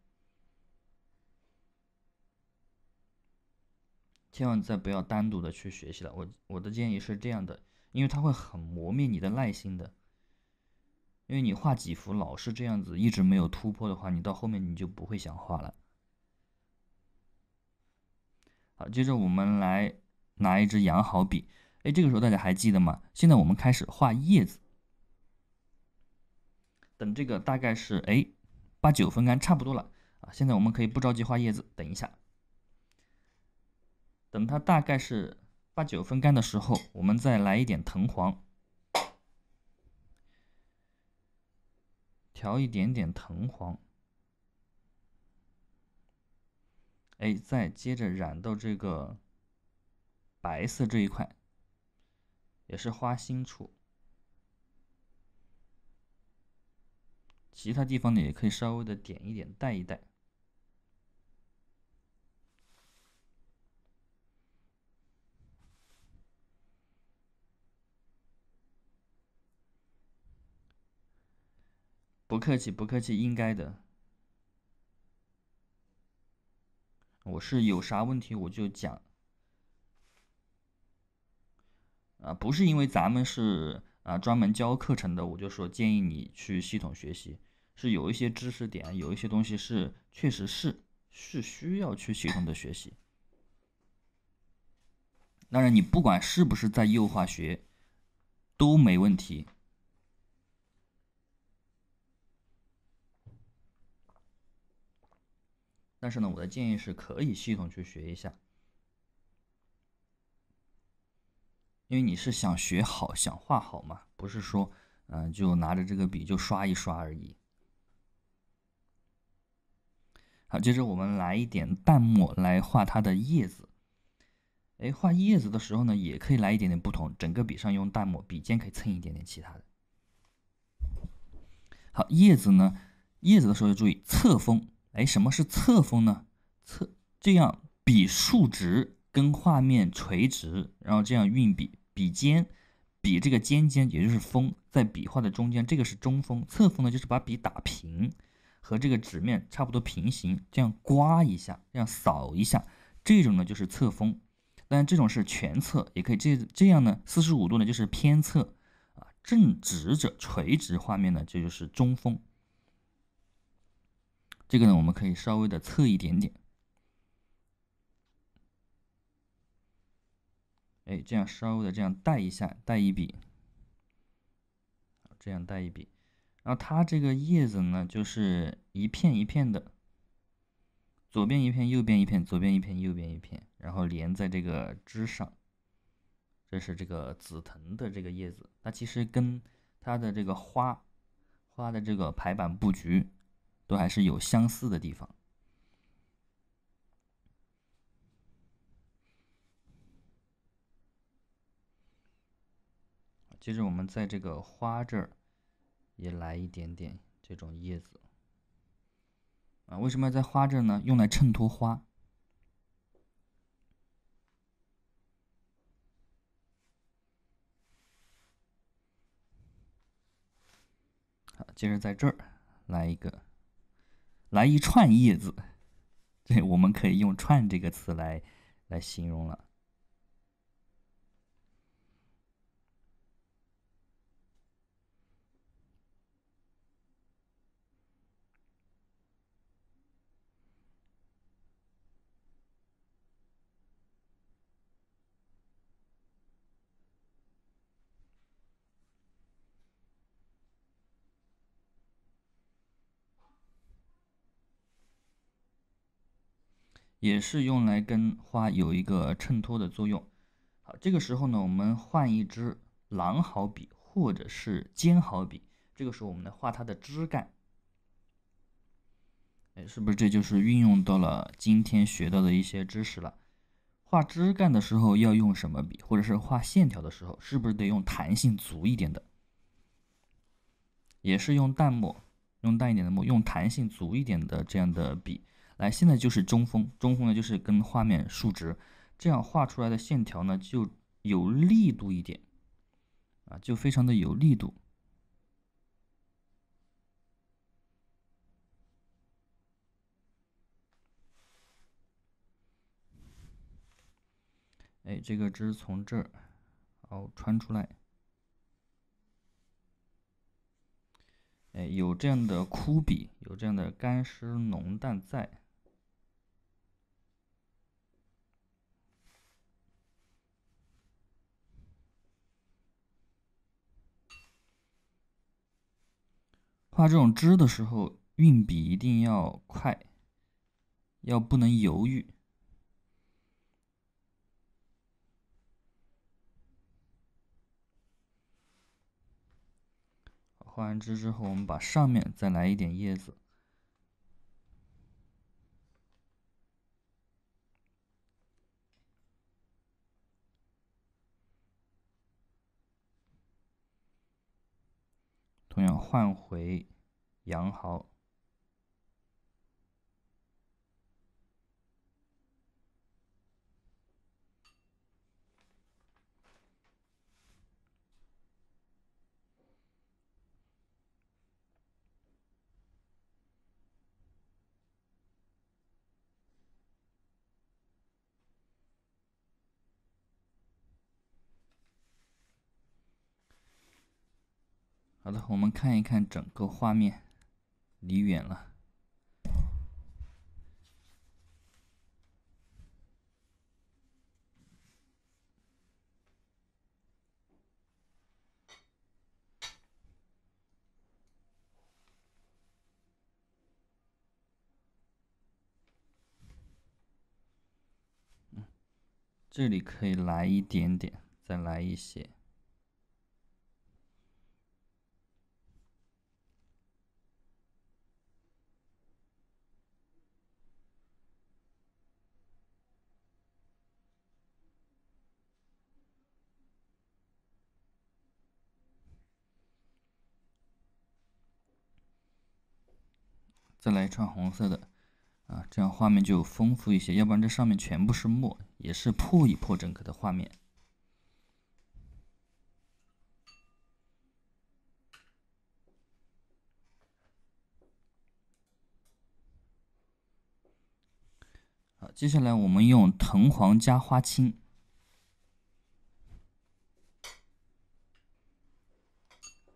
千万再不要单独的去学习了。我我的建议是这样的。因为它会很磨灭你的耐心的，因为你画几幅老是这样子，一直没有突破的话，你到后面你就不会想画了。好，接着我们来拿一支羊毫笔，哎，这个时候大家还记得吗？现在我们开始画叶子，等这个大概是哎八九分干差不多了啊，现在我们可以不着急画叶子，等一下，等它大概是。八九分干的时候，我们再来一点藤黄，调一点点藤黄，哎，再接着染到这个白色这一块，也是花心处，其他地方呢也可以稍微的点一点，带一带。不客气，不客气，应该的。我是有啥问题我就讲。啊，不是因为咱们是啊专门教课程的，我就说建议你去系统学习。是有一些知识点，有一些东西是确实是是需要去系统的学习。当然，你不管是不是在幼化学，都没问题。但是呢，我的建议是可以系统去学一下，因为你是想学好、想画好嘛，不是说，嗯，就拿着这个笔就刷一刷而已。好，接着我们来一点淡墨来画它的叶子。哎，画叶子的时候呢，也可以来一点点不同，整个笔上用淡墨，笔尖可以蹭一点点其他的。好，叶子呢，叶子的时候要注意侧锋。哎，什么是侧锋呢？侧这样笔竖直，跟画面垂直，然后这样运笔，笔尖，笔这个尖尖，也就是锋，在笔画的中间，这个是中锋。侧锋呢，就是把笔打平，和这个纸面差不多平行，这样刮一下，这样扫一下，这种呢就是侧锋。当然，这种是全侧，也可以这这样呢，四十五度呢就是偏侧啊，正直着垂直画面呢，这就是中锋。这个呢，我们可以稍微的侧一点点，哎，这样稍微的这样带一下，带一笔，这样带一笔。然后它这个叶子呢，就是一片一片的，左边一片，右边一片，左边一片，右边一片，然后连在这个枝上。这是这个紫藤的这个叶子，那其实跟它的这个花花的这个排版布局。都还是有相似的地方。接着，我们在这个花这儿也来一点点这种叶子啊。为什么在花这儿呢？用来衬托花。好，接着在这儿来一个。来一串叶子，对，我们可以用“串”这个词来来形容了。也是用来跟花有一个衬托的作用。好，这个时候呢，我们换一支狼毫笔或者是尖毫笔。这个时候，我们来画它的枝干。哎，是不是这就是运用到了今天学到的一些知识了？画枝干的时候要用什么笔？或者是画线条的时候，是不是得用弹性足一点的？也是用淡墨，用淡一点的墨，用弹性足一点的这样的笔。来，现在就是中锋。中锋呢，就是跟画面竖直，这样画出来的线条呢就有力度一点，啊，就非常的有力度。哎，这个枝从这儿哦穿出来。哎，有这样的枯笔，有这样的干湿浓淡在。画这种枝的时候，运笔一定要快，要不能犹豫。画完枝之后，我们把上面再来一点叶子。同样换回。羊毫。好的，我们看一看整个画面。离远了。这里可以来一点点，再来一些。穿红色的啊，这样画面就丰富一些，要不然这上面全部是墨，也是破一破整个的画面。好，接下来我们用藤黄加花青，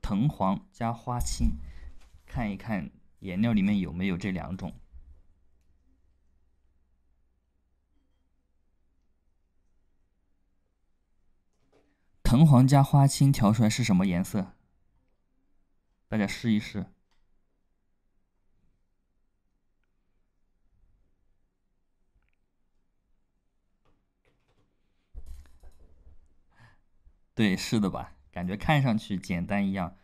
藤黄加花青，看一看。颜料里面有没有这两种？藤黄加花青调出来是什么颜色？大家试一试。对，是的吧？感觉看上去简单一样。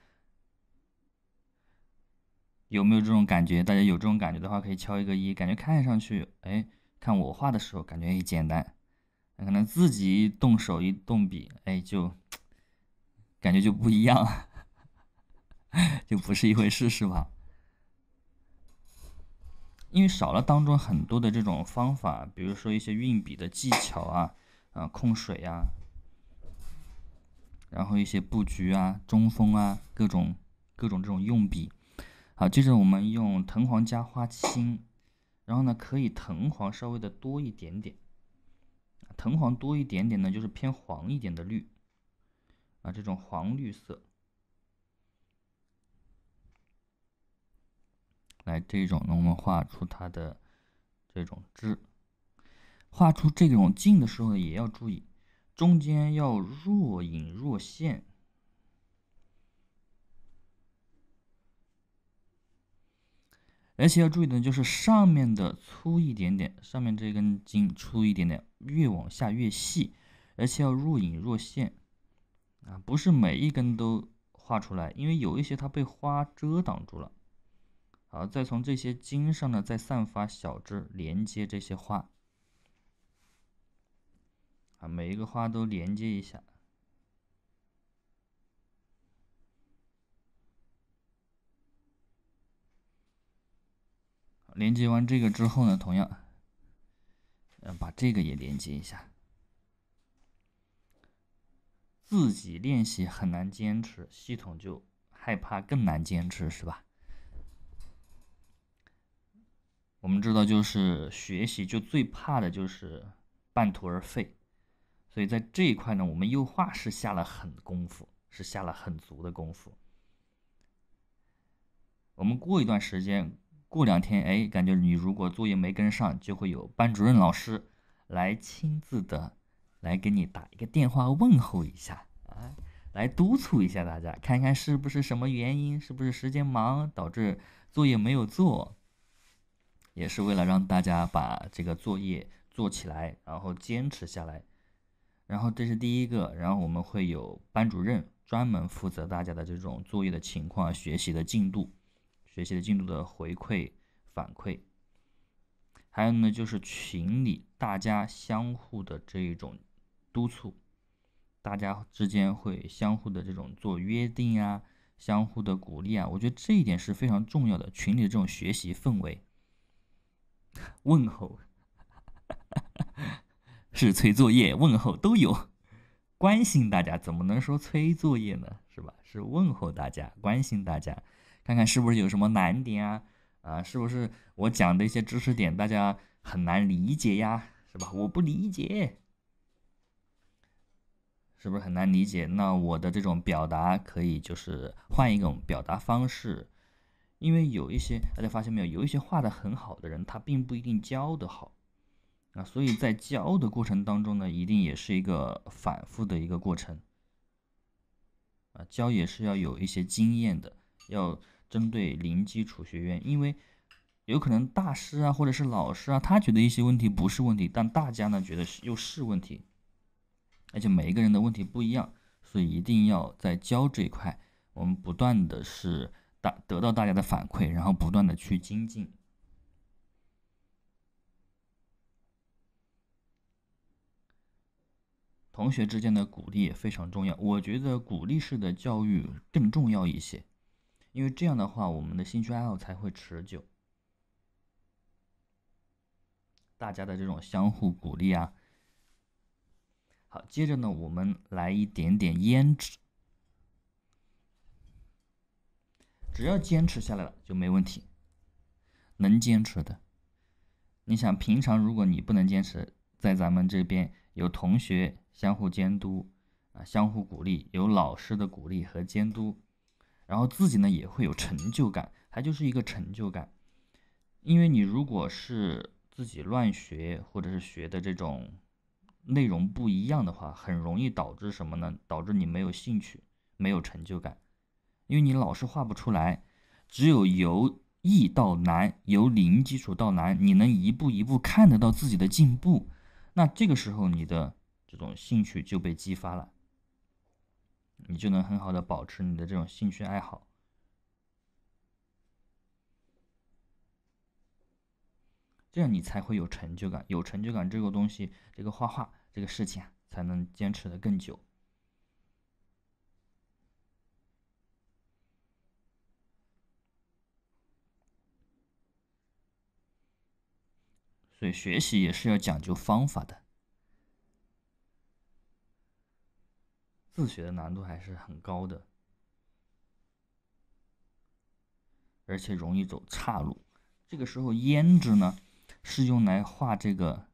有没有这种感觉？大家有这种感觉的话，可以敲一个一。感觉看上去，哎，看我画的时候，感觉也简单。可能自己动手一动笔，哎，就感觉就不一样，就不是一回事，是吧？因为少了当中很多的这种方法，比如说一些运笔的技巧啊，啊，控水呀，然后一些布局啊、中锋啊，各种各种这种用笔。好，接着我们用藤黄加花青，然后呢，可以藤黄稍微的多一点点，藤黄多一点点呢，就是偏黄一点的绿，啊，这种黄绿色。来，这种呢，我们画出它的这种枝，画出这种茎的时候呢，也要注意，中间要若隐若现。而且要注意的，就是上面的粗一点点，上面这根筋粗一点点，越往下越细，而且要若隐若现啊，不是每一根都画出来，因为有一些它被花遮挡住了。好，再从这些茎上呢，再散发小枝，连接这些花啊，每一个花都连接一下。连接完这个之后呢，同样，嗯，把这个也连接一下。自己练习很难坚持，系统就害怕更难坚持，是吧？我们知道，就是学习就最怕的就是半途而废，所以在这一块呢，我们优化是下了很功夫，是下了很足的功夫。我们过一段时间。过两天，哎，感觉你如果作业没跟上，就会有班主任老师来亲自的来给你打一个电话问候一下，啊，来督促一下大家，看看是不是什么原因，是不是时间忙导致作业没有做，也是为了让大家把这个作业做起来，然后坚持下来。然后这是第一个，然后我们会有班主任专门负责大家的这种作业的情况、学习的进度。学习的进度的回馈反馈，还有呢，就是群里大家相互的这种督促，大家之间会相互的这种做约定啊，相互的鼓励啊，我觉得这一点是非常重要的。群里的这种学习氛围，问候，是催作业，问候都有，关心大家，怎么能说催作业呢？是吧？是问候大家，关心大家。看看是不是有什么难点啊？啊，是不是我讲的一些知识点大家很难理解呀？是吧？我不理解，是不是很难理解？那我的这种表达可以就是换一种表达方式，因为有一些大家发现没有，有一些画的很好的人，他并不一定教的好啊。所以在教的过程当中呢，一定也是一个反复的一个过程啊，教也是要有一些经验的，要。针对零基础学员，因为有可能大师啊，或者是老师啊，他觉得一些问题不是问题，但大家呢觉得又是问题，而且每一个人的问题不一样，所以一定要在教这一块，我们不断的是大得到大家的反馈，然后不断的去精进。同学之间的鼓励也非常重要，我觉得鼓励式的教育更重要一些。因为这样的话，我们的兴趣爱好才会持久。大家的这种相互鼓励啊，好，接着呢，我们来一点点胭脂。只要坚持下来了就没问题，能坚持的。你想，平常如果你不能坚持，在咱们这边有同学相互监督啊，相互鼓励，有老师的鼓励和监督。然后自己呢也会有成就感，它就是一个成就感。因为你如果是自己乱学，或者是学的这种内容不一样的话，很容易导致什么呢？导致你没有兴趣，没有成就感。因为你老是画不出来，只有由易到难，由零基础到难，你能一步一步看得到自己的进步，那这个时候你的这种兴趣就被激发了。你就能很好的保持你的这种兴趣爱好，这样你才会有成就感。有成就感这个东西，这个画画这个事情才能坚持的更久。所以学习也是要讲究方法的。自学的难度还是很高的，而且容易走岔路。这个时候胭脂呢是用来画这个，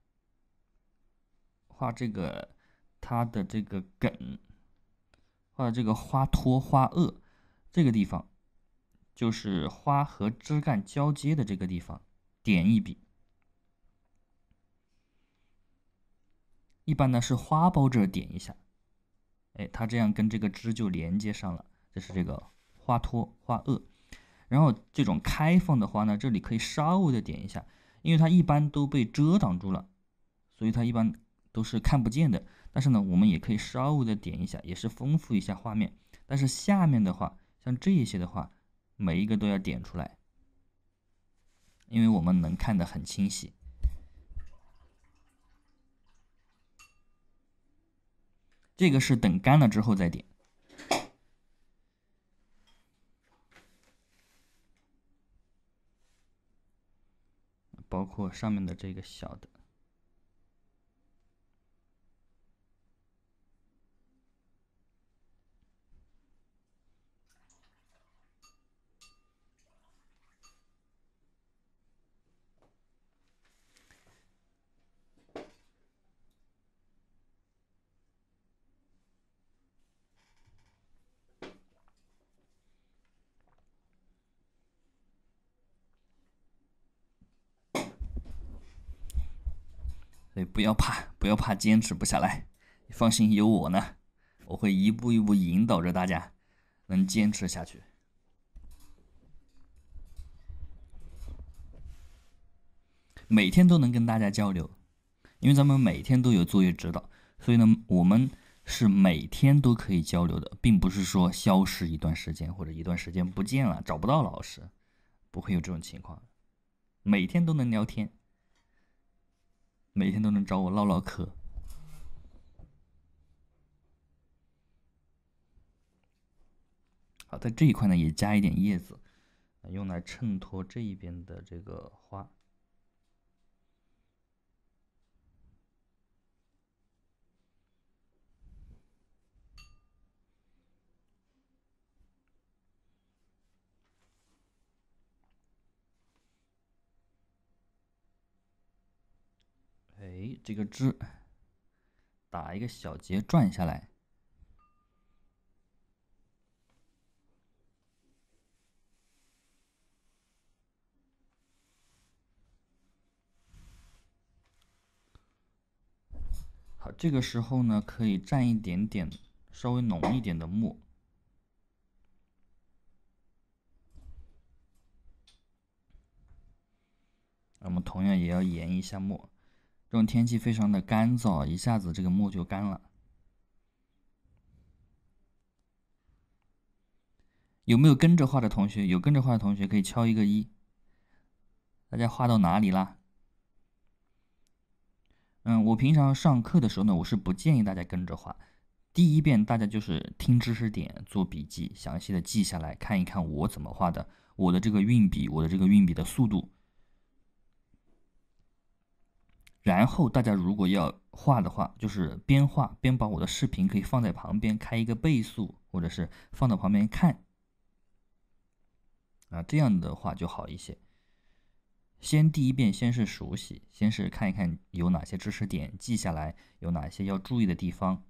画这个它的这个梗，画这个花托、花萼，这个地方就是花和枝干交接的这个地方，点一笔。一般呢是花苞这点一下。哎，它这样跟这个枝就连接上了，这是这个花托、花萼。然后这种开放的花呢，这里可以稍微的点一下，因为它一般都被遮挡住了，所以它一般都是看不见的。但是呢，我们也可以稍微的点一下，也是丰富一下画面。但是下面的话，像这一些的话，每一个都要点出来，因为我们能看得很清晰。这个是等干了之后再点，包括上面的这个小的。不要怕，不要怕，坚持不下来，放心有我呢，我会一步一步引导着大家，能坚持下去。每天都能跟大家交流，因为咱们每天都有作业指导，所以呢，我们是每天都可以交流的，并不是说消失一段时间或者一段时间不见了找不到老师，不会有这种情况每天都能聊天。每天都能找我唠唠嗑。好，在这一块呢，也加一点叶子，用来衬托这一边的这个花。这个枝打一个小结，转下来。好，这个时候呢，可以蘸一点点稍微浓一点的墨。我们同样也要研一下墨。这种天气非常的干燥，一下子这个墨就干了。有没有跟着画的同学？有跟着画的同学可以敲一个一。大家画到哪里啦？嗯，我平常上课的时候呢，我是不建议大家跟着画。第一遍大家就是听知识点做笔记，详细的记下来，看一看我怎么画的，我的这个运笔，我的这个运笔的速度。然后大家如果要画的话，就是边画边把我的视频可以放在旁边，开一个倍速，或者是放到旁边看，啊，这样的话就好一些。先第一遍先是熟悉，先是看一看有哪些知识点，记下来有哪些要注意的地方，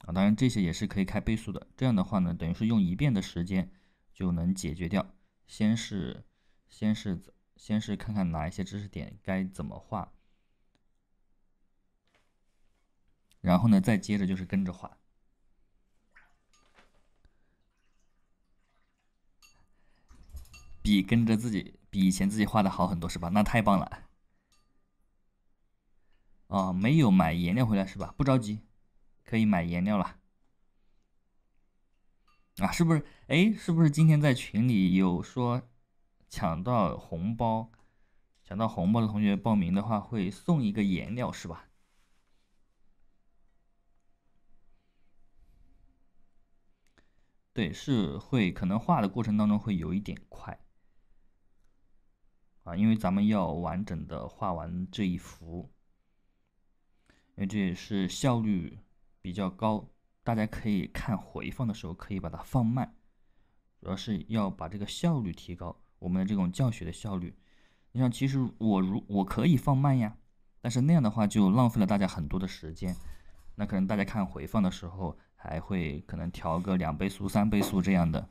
啊，当然这些也是可以开倍速的。这样的话呢，等于是用一遍的时间就能解决掉。先是先是。先是看看哪一些知识点该怎么画，然后呢，再接着就是跟着画。比跟着自己比以前自己画的好很多是吧？那太棒了！啊，没有买颜料回来是吧？不着急，可以买颜料了。啊，是不是？哎，是不是今天在群里有说？抢到红包，抢到红包的同学报名的话会送一个颜料，是吧？对，是会可能画的过程当中会有一点快，啊，因为咱们要完整的画完这一幅，因为这也是效率比较高，大家可以看回放的时候可以把它放慢，主要是要把这个效率提高。我们的这种教学的效率，你像其实我如我可以放慢呀，但是那样的话就浪费了大家很多的时间，那可能大家看回放的时候还会可能调个两倍速、三倍速这样的。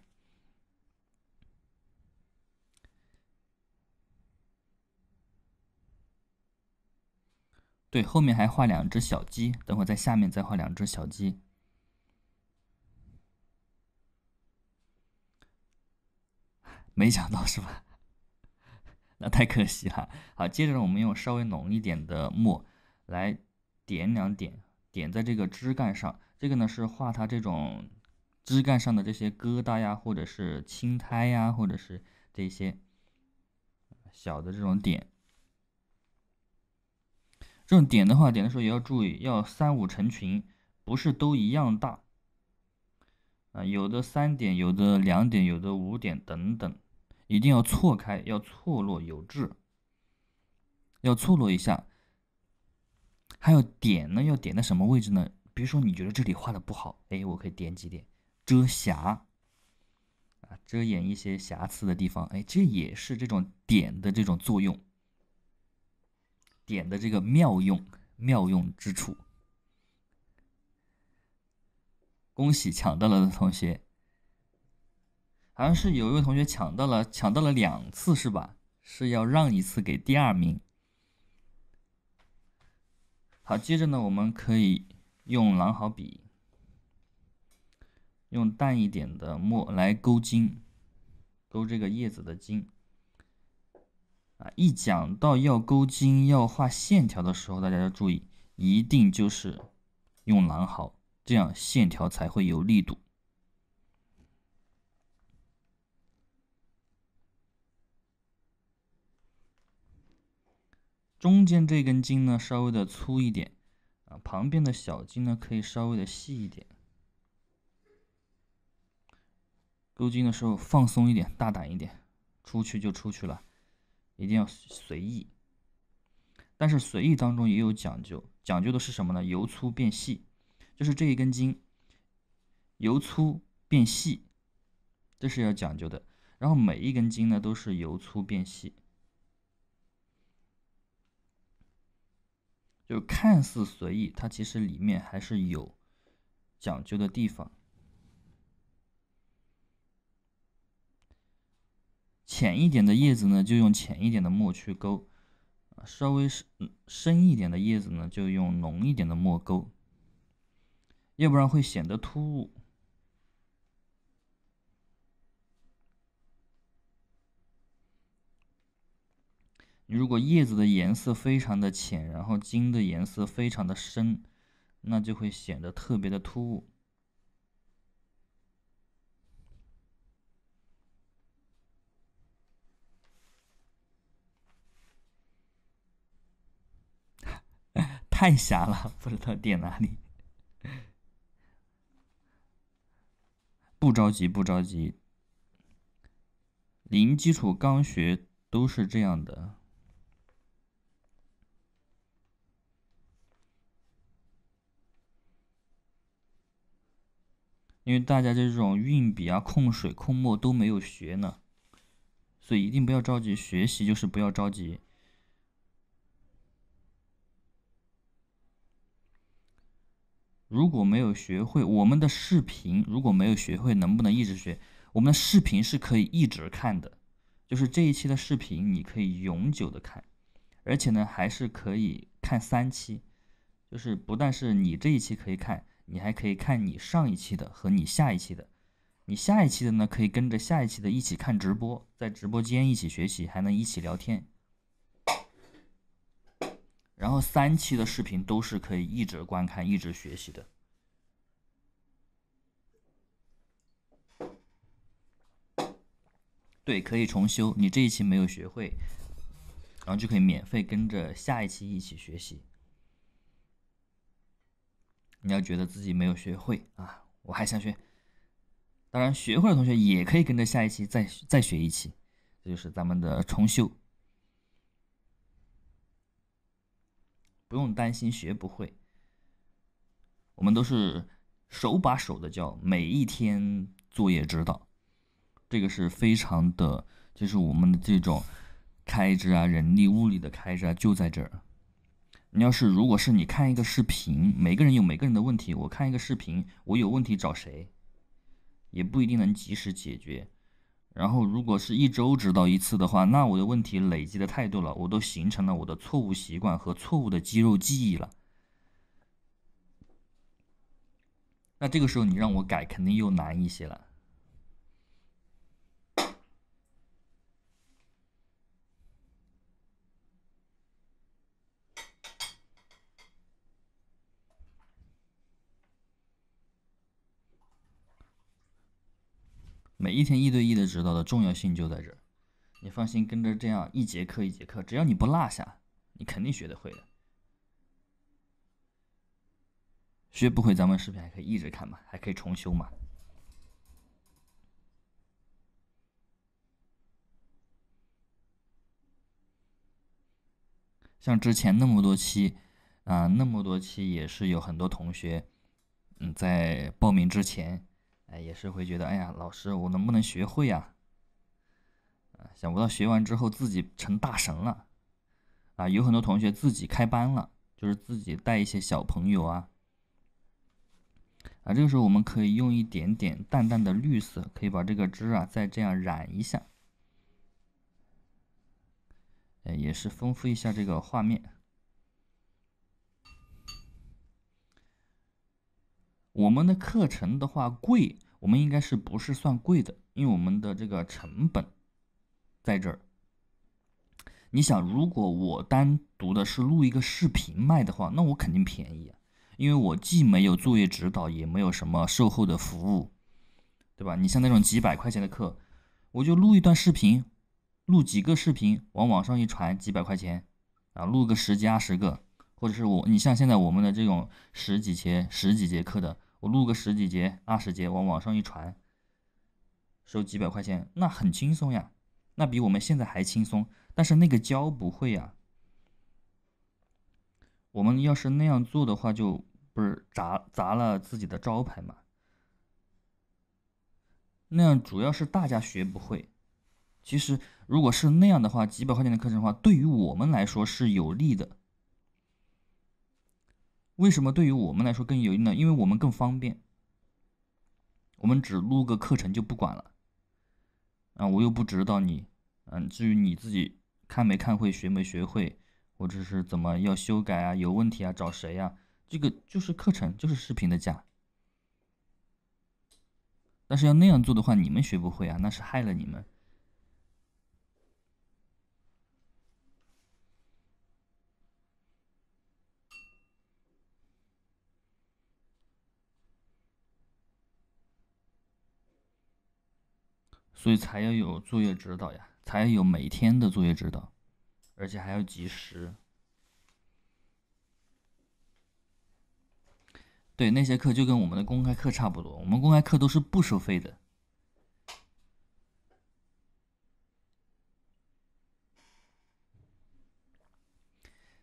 对，后面还画两只小鸡，等会在下面再画两只小鸡。没想到是吧？那太可惜了。好，接着我们用稍微浓一点的墨来点两点，点在这个枝干上。这个呢是画它这种枝干上的这些疙瘩呀，或者是青苔呀，或者是这些小的这种点。这种点的话，点的时候也要注意，要三五成群，不是都一样大。啊，有的三点，有的两点，有的五点，等等。一定要错开，要错落有致，要错落一下。还有点呢，要点在什么位置呢？比如说，你觉得这里画的不好，哎，我可以点几点遮瑕，啊，遮掩一些瑕疵的地方。哎，这也是这种点的这种作用，点的这个妙用，妙用之处。恭喜抢到了的同学！好像是有一位同学抢到了，抢到了两次是吧？是要让一次给第二名。好，接着呢，我们可以用狼毫笔，用淡一点的墨来勾金，勾这个叶子的金。啊，一讲到要勾金、要画线条的时候，大家要注意，一定就是用狼毫，这样线条才会有力度。中间这根筋呢，稍微的粗一点，啊，旁边的小筋呢，可以稍微的细一点。勾筋的时候放松一点，大胆一点，出去就出去了，一定要随意。但是随意当中也有讲究，讲究的是什么呢？由粗变细，就是这一根筋由粗变细，这是要讲究的。然后每一根筋呢，都是由粗变细。就看似随意，它其实里面还是有讲究的地方。浅一点的叶子呢，就用浅一点的墨去勾；稍微深一点的叶子呢，就用浓一点的墨勾。要不然会显得突兀。如果叶子的颜色非常的浅，然后茎的颜色非常的深，那就会显得特别的突兀。太瞎了，不知道点哪里。不着急，不着急。零基础刚学都是这样的。因为大家这种运笔啊、控水、控墨都没有学呢，所以一定不要着急学习，就是不要着急。如果没有学会，我们的视频如果没有学会，能不能一直学？我们的视频是可以一直看的，就是这一期的视频你可以永久的看，而且呢还是可以看三期，就是不但是你这一期可以看。你还可以看你上一期的和你下一期的，你下一期的呢可以跟着下一期的一起看直播，在直播间一起学习，还能一起聊天。然后三期的视频都是可以一直观看、一直学习的。对，可以重修，你这一期没有学会，然后就可以免费跟着下一期一起学习。你要觉得自己没有学会啊，我还想学。当然，学会的同学也可以跟着下一期再再学一期，这就是咱们的重修。不用担心学不会，我们都是手把手的教，每一天作业指导，这个是非常的，就是我们的这种开支啊、人力物力的开支啊，就在这儿。你要是如果是你看一个视频，每个人有每个人的问题。我看一个视频，我有问题找谁，也不一定能及时解决。然后如果是一周指导一次的话，那我的问题累积的太多了，我都形成了我的错误习惯和错误的肌肉记忆了。那这个时候你让我改，肯定又难一些了。每一天一对一的指导的重要性就在这儿，你放心跟着这样一节课一节课，只要你不落下，你肯定学得会的。学不会，咱们视频还可以一直看嘛，还可以重修嘛。像之前那么多期，啊，那么多期也是有很多同学，嗯，在报名之前。哎，也是会觉得，哎呀，老师，我能不能学会呀？啊，想不到学完之后自己成大神了，啊，有很多同学自己开班了，就是自己带一些小朋友啊，啊，这个时候我们可以用一点点淡淡的绿色，可以把这个枝啊再这样染一下，哎，也是丰富一下这个画面。我们的课程的话贵，我们应该是不是算贵的？因为我们的这个成本在这儿。你想，如果我单独的是录一个视频卖的话，那我肯定便宜啊，因为我既没有作业指导，也没有什么售后的服务，对吧？你像那种几百块钱的课，我就录一段视频，录几个视频往网上一传，几百块钱啊，录个十几二十个，或者是我你像现在我们的这种十几节十几节课的。录个十几节、二十节，往网上一传，收几百块钱，那很轻松呀，那比我们现在还轻松。但是那个教不会呀，我们要是那样做的话，就不是砸砸了自己的招牌嘛。那样主要是大家学不会。其实，如果是那样的话，几百块钱的课程的话，对于我们来说是有利的。为什么对于我们来说更有用呢？因为我们更方便。我们只录个课程就不管了，啊，我又不指导你，嗯，至于你自己看没看会，学没学会，或者是怎么要修改啊，有问题啊，找谁呀？这个就是课程，就是视频的价。但是要那样做的话，你们学不会啊，那是害了你们。所以才要有作业指导呀，才要有每天的作业指导，而且还要及时。对那些课就跟我们的公开课差不多，我们公开课都是不收费的。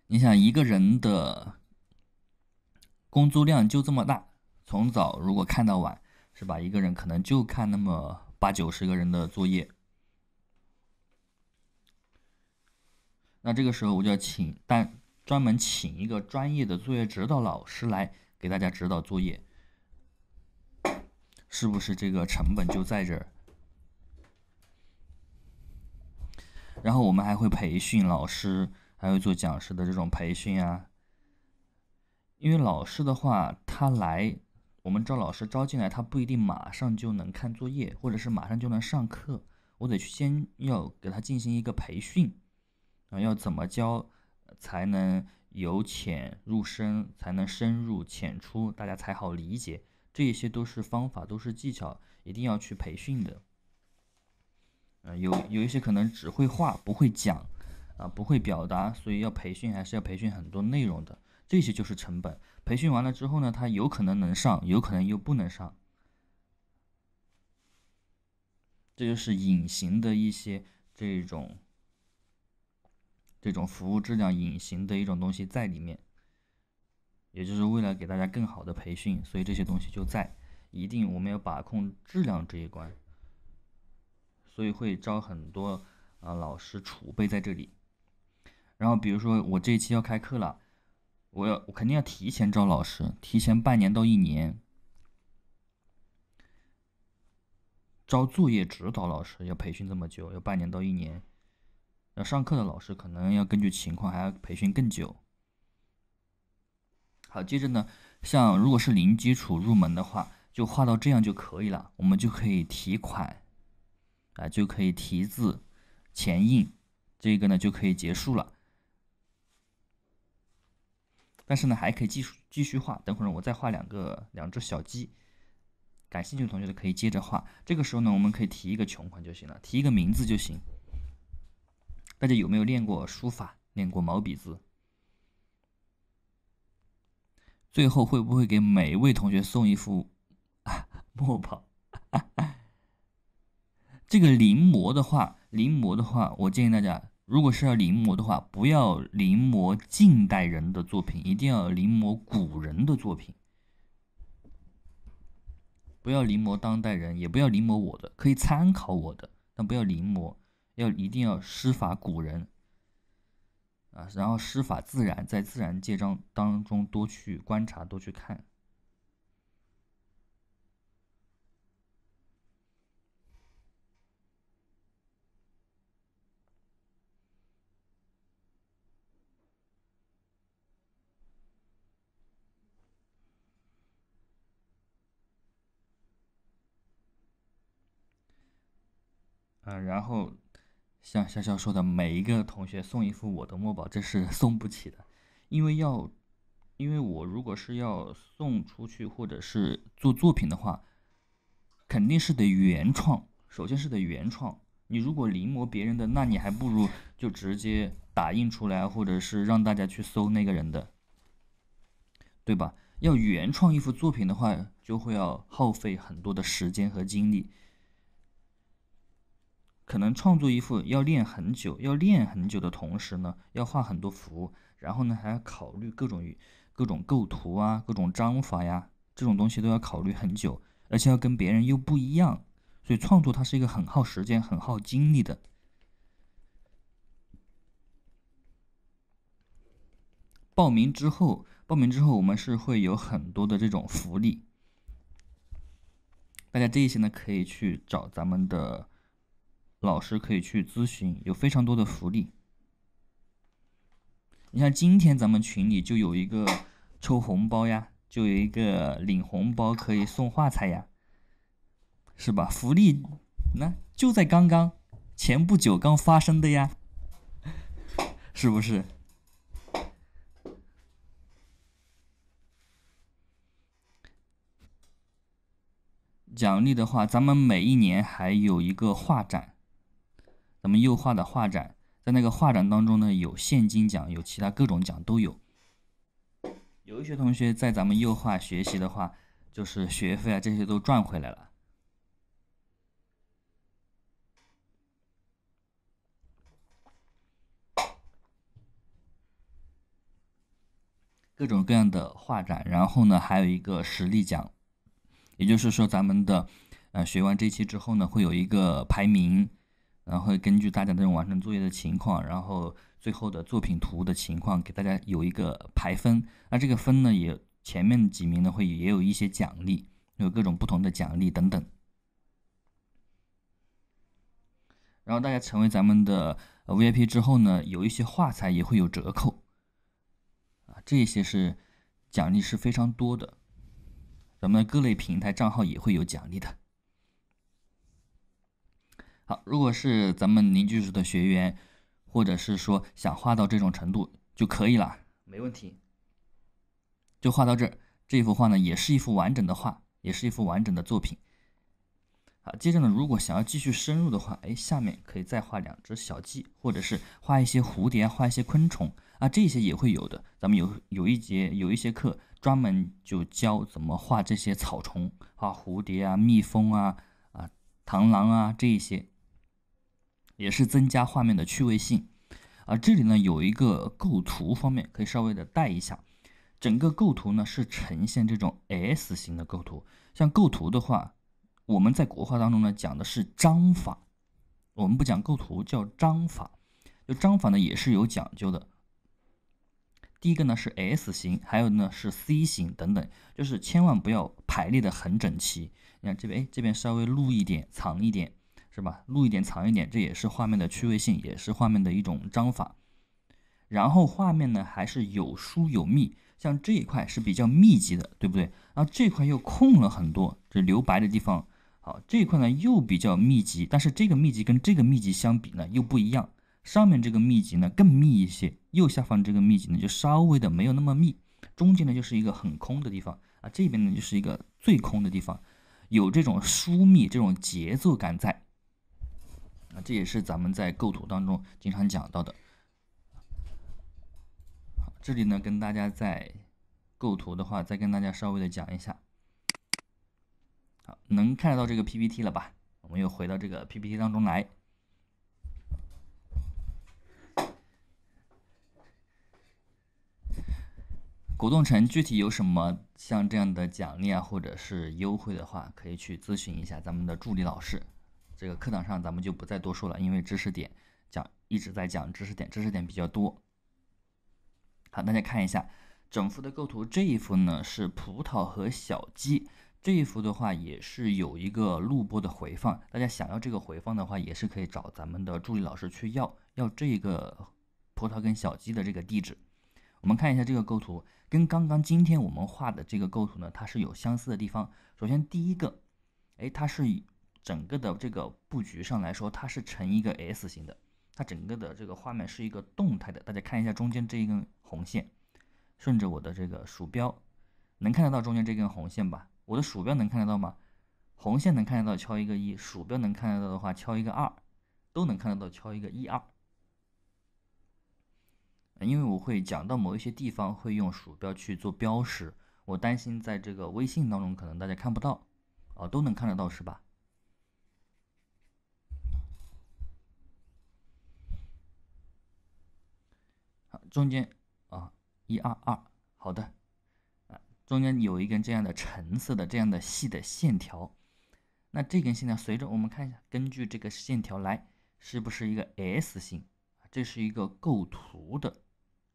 你想一个人的，工作量就这么大，从早如果看到晚，是吧？一个人可能就看那么。八九十个人的作业，那这个时候我就要请，但专门请一个专业的作业指导老师来给大家指导作业，是不是这个成本就在这儿？然后我们还会培训老师，还会做讲师的这种培训啊。因为老师的话，他来。我们招老师招进来，他不一定马上就能看作业，或者是马上就能上课。我得先要给他进行一个培训，啊，要怎么教才能由浅入深，才能深入浅出，大家才好理解。这些都是方法，都是技巧，一定要去培训的。啊、有有一些可能只会画不会讲，啊，不会表达，所以要培训，还是要培训很多内容的。这些就是成本。培训完了之后呢，他有可能能上，有可能又不能上，这就是隐形的一些这种这种服务质量隐形的一种东西在里面。也就是为了给大家更好的培训，所以这些东西就在，一定我们要把控质量这一关，所以会招很多啊老师储备在这里。然后比如说我这一期要开课了。我要，我肯定要提前招老师，提前半年到一年，招作业指导老师要培训这么久，要半年到一年，要上课的老师可能要根据情况还要培训更久。好，接着呢，像如果是零基础入门的话，就画到这样就可以了，我们就可以提款，啊，就可以提字、前印，这个呢就可以结束了。但是呢，还可以继续继续画。等会儿呢，我再画两个两只小鸡。感兴趣的同学呢，可以接着画。这个时候呢，我们可以提一个穷款就行了，提一个名字就行。大家有没有练过书法，练过毛笔字？最后会不会给每一位同学送一幅墨宝？这个临摹的话，临摹的话，我建议大家。如果是要临摹的话，不要临摹近代人的作品，一定要临摹古人的作品。不要临摹当代人，也不要临摹我的，可以参考我的，但不要临摹，要一定要师法古人啊，然后师法自然，在自然界中当中多去观察，多去看。然后，像潇潇说的，每一个同学送一副我的墨宝，这是 送不起的，因为要，因为我如果是要送出去或者是做作品的话，肯定是得原创，首先是得原创。你如果临摹别人的，那你还不如就直接打印出来，或者是让大家去搜那个人的，对吧？要原创一幅作品的话，就会要耗费很多的时间和精力。可能创作一幅要练很久，要练很久的同时呢，要画很多幅，然后呢还要考虑各种各种构图啊，各种章法呀，这种东西都要考虑很久，而且要跟别人又不一样，所以创作它是一个很耗时间、很耗精力的。报名之后，报名之后我们是会有很多的这种福利，大家这一些呢可以去找咱们的。老师可以去咨询，有非常多的福利。你像今天咱们群里就有一个抽红包呀，就有一个领红包可以送画材呀，是吧？福利那就在刚刚前不久刚发生的呀，是不是？奖励的话，咱们每一年还有一个画展。咱们幼画的画展，在那个画展当中呢，有现金奖，有其他各种奖都有。有一些同学在咱们幼画学习的话，就是学费啊这些都赚回来了。各种各样的画展，然后呢，还有一个实力奖，也就是说，咱们的呃学完这期之后呢，会有一个排名。然后根据大家这种完成作业的情况，然后最后的作品图的情况，给大家有一个排分。那这个分呢，也前面几名呢会也有一些奖励，有各种不同的奖励等等。然后大家成为咱们的 VIP 之后呢，有一些画材也会有折扣。啊，这些是奖励是非常多的。咱们各类平台账号也会有奖励的。好，如果是咱们零基础的学员，或者是说想画到这种程度就可以了，没问题。就画到这儿，这幅画呢也是一幅完整的画，也是一幅完整的作品。好，接着呢，如果想要继续深入的话，哎，下面可以再画两只小鸡，或者是画一些蝴蝶，画一些昆虫啊，这些也会有的。咱们有有一节有一些课专门就教怎么画这些草虫、画蝴蝶啊、蜜蜂啊、啊螳螂啊这一些。也是增加画面的趣味性，啊，这里呢有一个构图方面可以稍微的带一下，整个构图呢是呈现这种 S 型的构图。像构图的话，我们在国画当中呢讲的是章法，我们不讲构图叫章法，就章法呢也是有讲究的。第一个呢是 S 型，还有呢是 C 型等等，就是千万不要排列的很整齐。你看这边，哎，这边稍微露一点，藏一点。是吧？露一点，藏一点，这也是画面的趣味性，也是画面的一种章法。然后画面呢，还是有疏有密，像这一块是比较密集的，对不对？啊，这块又空了很多，这留白的地方。好，这一块呢又比较密集，但是这个密集跟这个密集相比呢又不一样。上面这个密集呢更密一些，右下方这个密集呢就稍微的没有那么密。中间呢就是一个很空的地方，啊，这边呢就是一个最空的地方，有这种疏密这种节奏感在。这也是咱们在构图当中经常讲到的。好，这里呢跟大家在构图的话，再跟大家稍微的讲一下。好，能看得到这个 PPT 了吧？我们又回到这个 PPT 当中来。果冻城具体有什么像这样的奖励啊，或者是优惠的话，可以去咨询一下咱们的助理老师。这个课堂上咱们就不再多说了，因为知识点讲一直在讲知识点，知识点比较多。好，大家看一下整幅的构图，这一幅呢是葡萄和小鸡，这一幅的话也是有一个录播的回放，大家想要这个回放的话，也是可以找咱们的助理老师去要，要这个葡萄跟小鸡的这个地址。我们看一下这个构图，跟刚刚今天我们画的这个构图呢，它是有相似的地方。首先第一个，哎，它是以。整个的这个布局上来说，它是呈一个 S 型的，它整个的这个画面是一个动态的。大家看一下中间这一根红线，顺着我的这个鼠标，能看得到中间这根红线吧？我的鼠标能看得到吗？红线能看得到，敲一个一；鼠标能看得到的话，敲一个二，都能看得到，敲一个一二。因为我会讲到某一些地方会用鼠标去做标识，我担心在这个微信当中可能大家看不到，啊，都能看得到是吧？中间啊，一二二，好的，啊，中间有一根这样的橙色的这样的细的线条，那这根线条随着我们看一下，根据这个线条来，是不是一个 S 型？这是一个构图的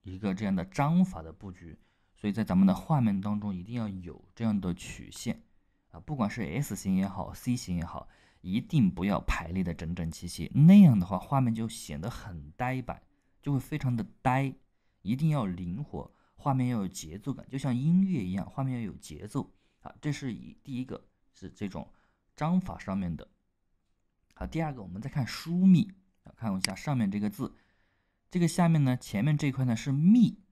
一个这样的章法的布局，所以在咱们的画面当中一定要有这样的曲线啊，不管是 S 型也好，C 型也好，一定不要排列的整整齐齐，那样的话画面就显得很呆板，就会非常的呆。一定要灵活，画面要有节奏感，就像音乐一样，画面要有节奏啊。这是以第一个是这种章法上面的。好，第二个我们再看疏密啊，看一下上面这个字，这个下面呢，前面这一块呢是密，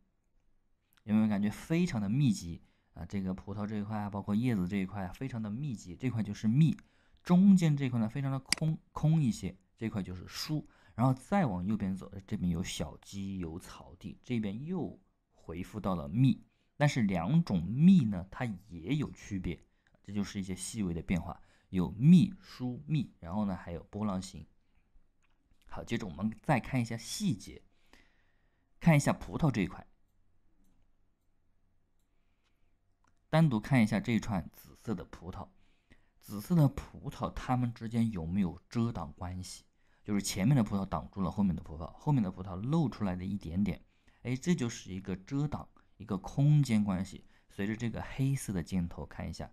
有没有感觉非常的密集啊？这个葡萄这一块啊，包括叶子这一块啊，非常的密集，这块就是密。中间这块呢，非常的空空一些，这块就是疏。然后再往右边走，这边有小鸡，有草地，这边又回复到了密，但是两种密呢，它也有区别，这就是一些细微的变化，有密疏密，然后呢还有波浪形。好，接着我们再看一下细节，看一下葡萄这一块，单独看一下这一串紫色的葡萄，紫色的葡萄它们之间有没有遮挡关系？就是前面的葡萄挡住了后面的葡萄，后面的葡萄露出来的一点点，哎，这就是一个遮挡，一个空间关系。随着这个黑色的箭头看一下，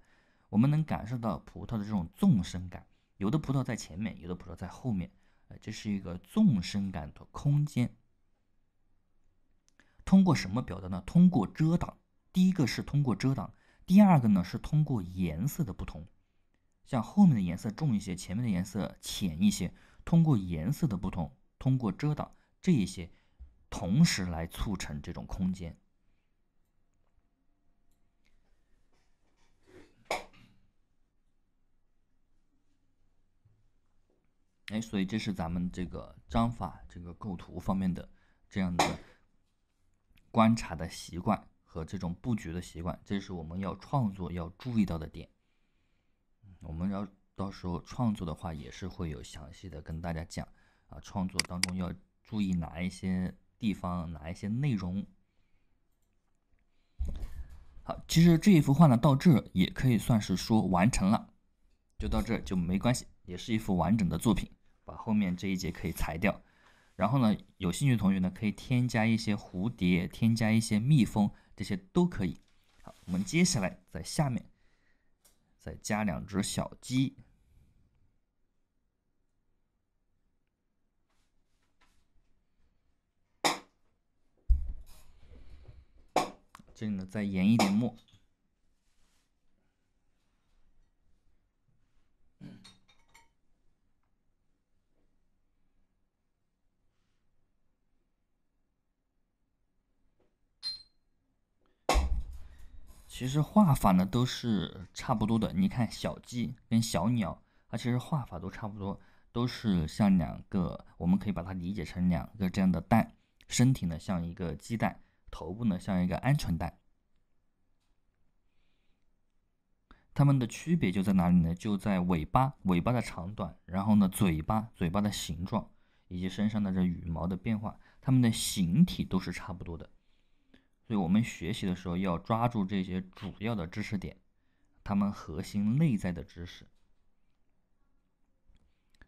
我们能感受到葡萄的这种纵深感。有的葡萄在前面，有的葡萄在后面，哎，这是一个纵深感的空间。通过什么表达呢？通过遮挡。第一个是通过遮挡，第二个呢是通过颜色的不同，像后面的颜色重一些，前面的颜色浅一些。通过颜色的不同，通过遮挡这一些，同时来促成这种空间。哎，所以这是咱们这个章法、这个构图方面的这样的观察的习惯和这种布局的习惯，这是我们要创作要注意到的点。我们要。到时候创作的话，也是会有详细的跟大家讲啊，创作当中要注意哪一些地方，哪一些内容。好，其实这一幅画呢，到这也可以算是说完成了，就到这就没关系，也是一幅完整的作品。把后面这一节可以裁掉，然后呢，有兴趣的同学呢，可以添加一些蝴蝶，添加一些蜜蜂，这些都可以。好，我们接下来在下面再加两只小鸡。这里呢再研一点墨。其实画法呢都是差不多的，你看小鸡跟小鸟，它其实画法都差不多，都是像两个，我们可以把它理解成两个这样的蛋，身体呢像一个鸡蛋。头部呢像一个鹌鹑蛋，它们的区别就在哪里呢？就在尾巴、尾巴的长短，然后呢嘴巴、嘴巴的形状，以及身上的这羽毛的变化。它们的形体都是差不多的，所以我们学习的时候要抓住这些主要的知识点，它们核心内在的知识。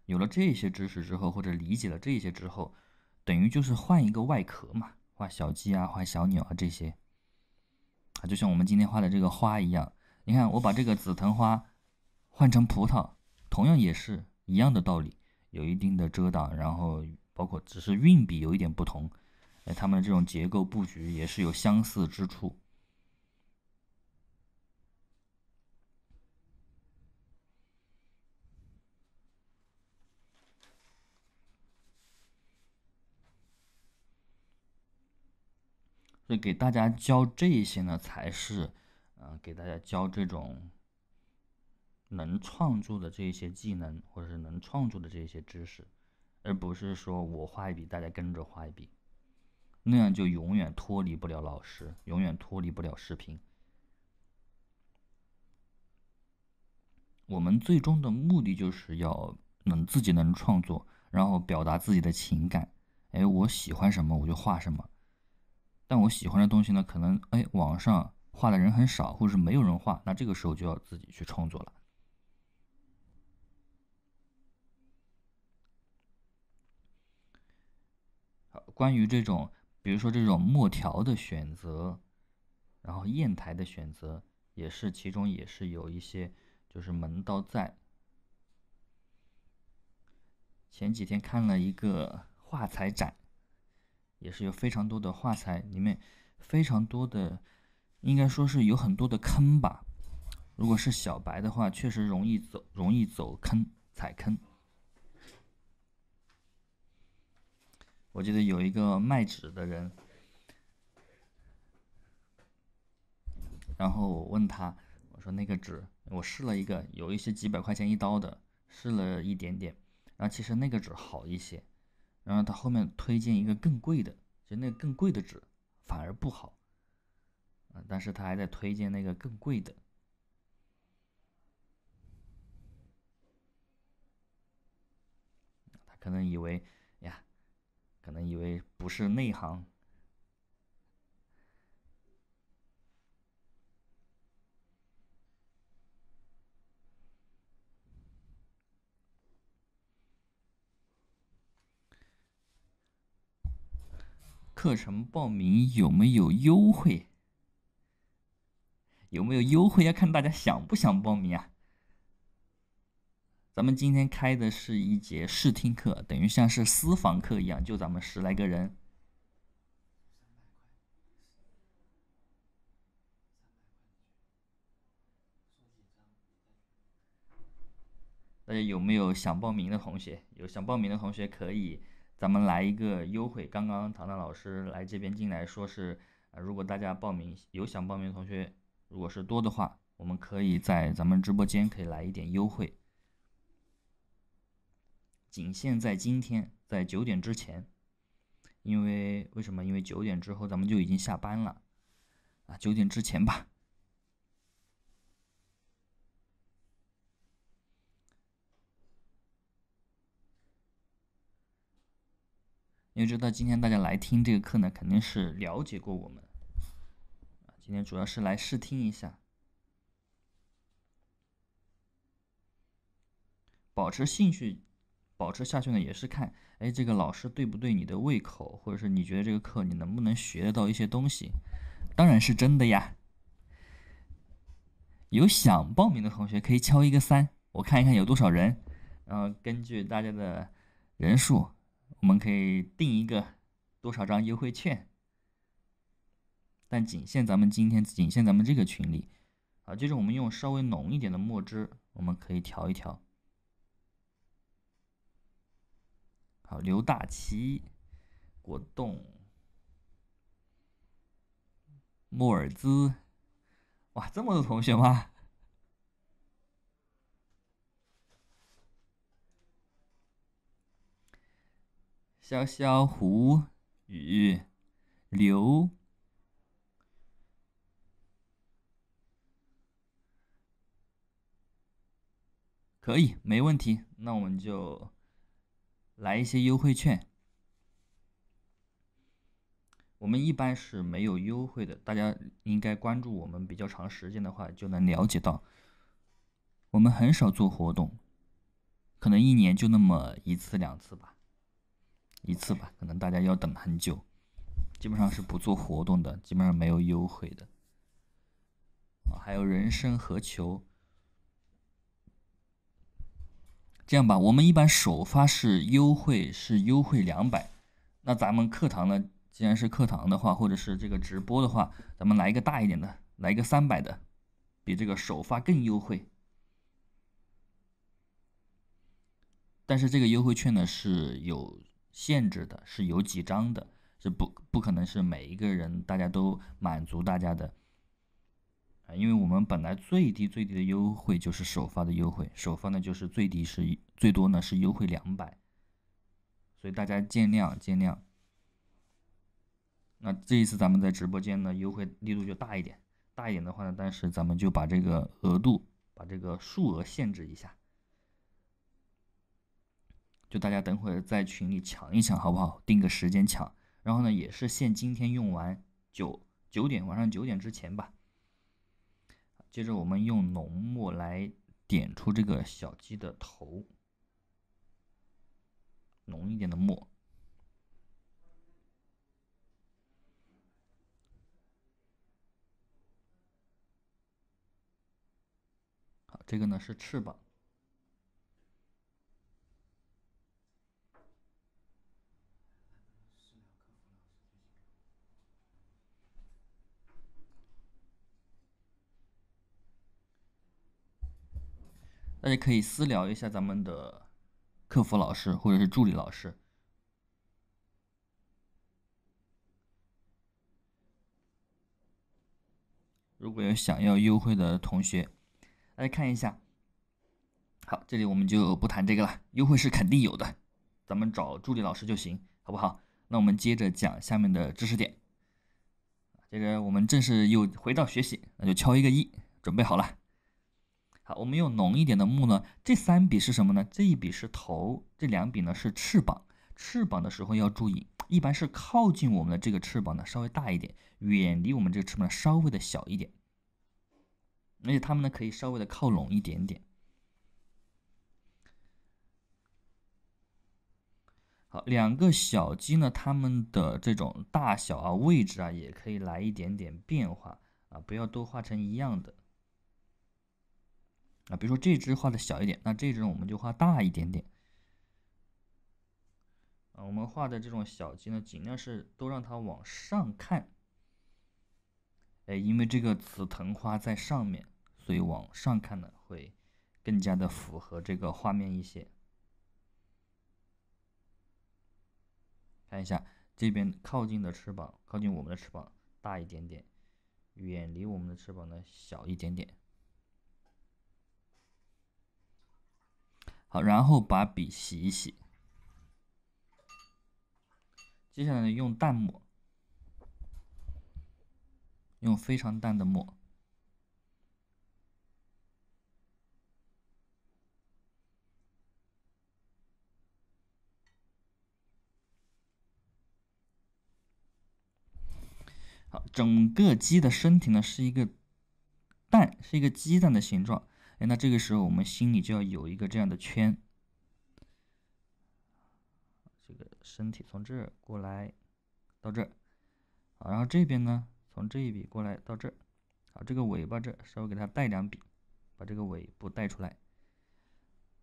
有了这些知识之后，或者理解了这些之后，等于就是换一个外壳嘛。画小鸡啊，画小鸟啊，这些啊，就像我们今天画的这个花一样。你看，我把这个紫藤花换成葡萄，同样也是一样的道理，有一定的遮挡，然后包括只是运笔有一点不同，哎，它们这种结构布局也是有相似之处。所以给大家教这些呢，才是，嗯，给大家教这种能创作的这些技能，或者是能创作的这些知识，而不是说我画一笔，大家跟着画一笔，那样就永远脱离不了老师，永远脱离不了视频。我们最终的目的就是要能自己能创作，然后表达自己的情感。哎，我喜欢什么，我就画什么。但我喜欢的东西呢，可能哎，网上画的人很少，或者是没有人画，那这个时候就要自己去创作了。好，关于这种，比如说这种墨条的选择，然后砚台的选择，也是其中也是有一些就是门道在。前几天看了一个画材展。也是有非常多的画材，里面非常多的，应该说是有很多的坑吧。如果是小白的话，确实容易走，容易走坑，踩坑。我记得有一个卖纸的人，然后我问他，我说那个纸，我试了一个，有一些几百块钱一刀的，试了一点点，然后其实那个纸好一些。然后他后面推荐一个更贵的，就那更贵的纸反而不好，啊！但是他还在推荐那个更贵的，他可能以为，呀，可能以为不是内行。课程报名有没有优惠？有没有优惠要看大家想不想报名啊。咱们今天开的是一节试听课，等于像是私房课一样，就咱们十来个人。大家有没有想报名的同学？有想报名的同学可以。咱们来一个优惠。刚刚唐唐老师来这边进来说是，呃，如果大家报名有想报名的同学，如果是多的话，我们可以在咱们直播间可以来一点优惠，仅限在今天，在九点之前，因为为什么？因为九点之后咱们就已经下班了啊，九点之前吧。要知道今天大家来听这个课呢，肯定是了解过我们。啊，今天主要是来试听一下，保持兴趣，保持下去呢，也是看，哎，这个老师对不对你的胃口，或者是你觉得这个课你能不能学得到一些东西？当然是真的呀。有想报名的同学可以敲一个三，我看一看有多少人，然后根据大家的人数。我们可以定一个多少张优惠券，但仅限咱们今天，仅限咱们这个群里。啊，接着我们用稍微浓一点的墨汁，我们可以调一调。好，刘大奇，果冻，莫尔兹，哇，这么多同学吗？潇潇雨，流可以，没问题。那我们就来一些优惠券。我们一般是没有优惠的，大家应该关注我们比较长时间的话，就能了解到，我们很少做活动，可能一年就那么一次两次吧。一次吧，可能大家要等很久，基本上是不做活动的，基本上没有优惠的。啊，还有人生何求？这样吧，我们一般首发是优惠是优惠两百，那咱们课堂呢，既然是课堂的话，或者是这个直播的话，咱们来一个大一点的，来一个三百的，比这个首发更优惠。但是这个优惠券呢是有。限制的是有几张的，是不不可能是每一个人，大家都满足大家的，啊，因为我们本来最低最低的优惠就是首发的优惠，首发呢就是最低是最多呢是优惠两百，所以大家见谅见谅。那这一次咱们在直播间呢优惠力度就大一点，大一点的话呢，但是咱们就把这个额度把这个数额限制一下。就大家等会儿在群里抢一抢，好不好？定个时间抢，然后呢，也是限今天用完九九点晚上九点之前吧。接着我们用浓墨来点出这个小鸡的头，浓一点的墨。好，这个呢是翅膀。大家可以私聊一下咱们的客服老师或者是助理老师，如果有想要优惠的同学，大家看一下。好，这里我们就不谈这个了，优惠是肯定有的，咱们找助理老师就行，好不好？那我们接着讲下面的知识点。这个我们正式又回到学习，那就敲一个一，准备好了。好，我们用浓一点的墨呢。这三笔是什么呢？这一笔是头，这两笔呢是翅膀。翅膀的时候要注意，一般是靠近我们的这个翅膀呢稍微大一点，远离我们这个翅膀稍微的小一点。而且它们呢可以稍微的靠拢一点点。好，两个小鸡呢，它们的这种大小啊、位置啊，也可以来一点点变化啊，不要都画成一样的。啊，比如说这只画的小一点，那这只我们就画大一点点。啊，我们画的这种小鸡呢，尽量是都让它往上看。哎，因为这个紫藤花在上面，所以往上看呢，会更加的符合这个画面一些。看一下这边靠近的翅膀，靠近我们的翅膀大一点点，远离我们的翅膀呢小一点点。然后把笔洗一洗，接下来呢，用淡墨，用非常淡的墨。好，整个鸡的身体呢，是一个蛋，是一个鸡蛋的形状。哎，那这个时候我们心里就要有一个这样的圈，这个身体从这儿过来到这儿，好，然后这边呢，从这一笔过来到这儿，好，这个尾巴这稍微给它带两笔，把这个尾部带出来，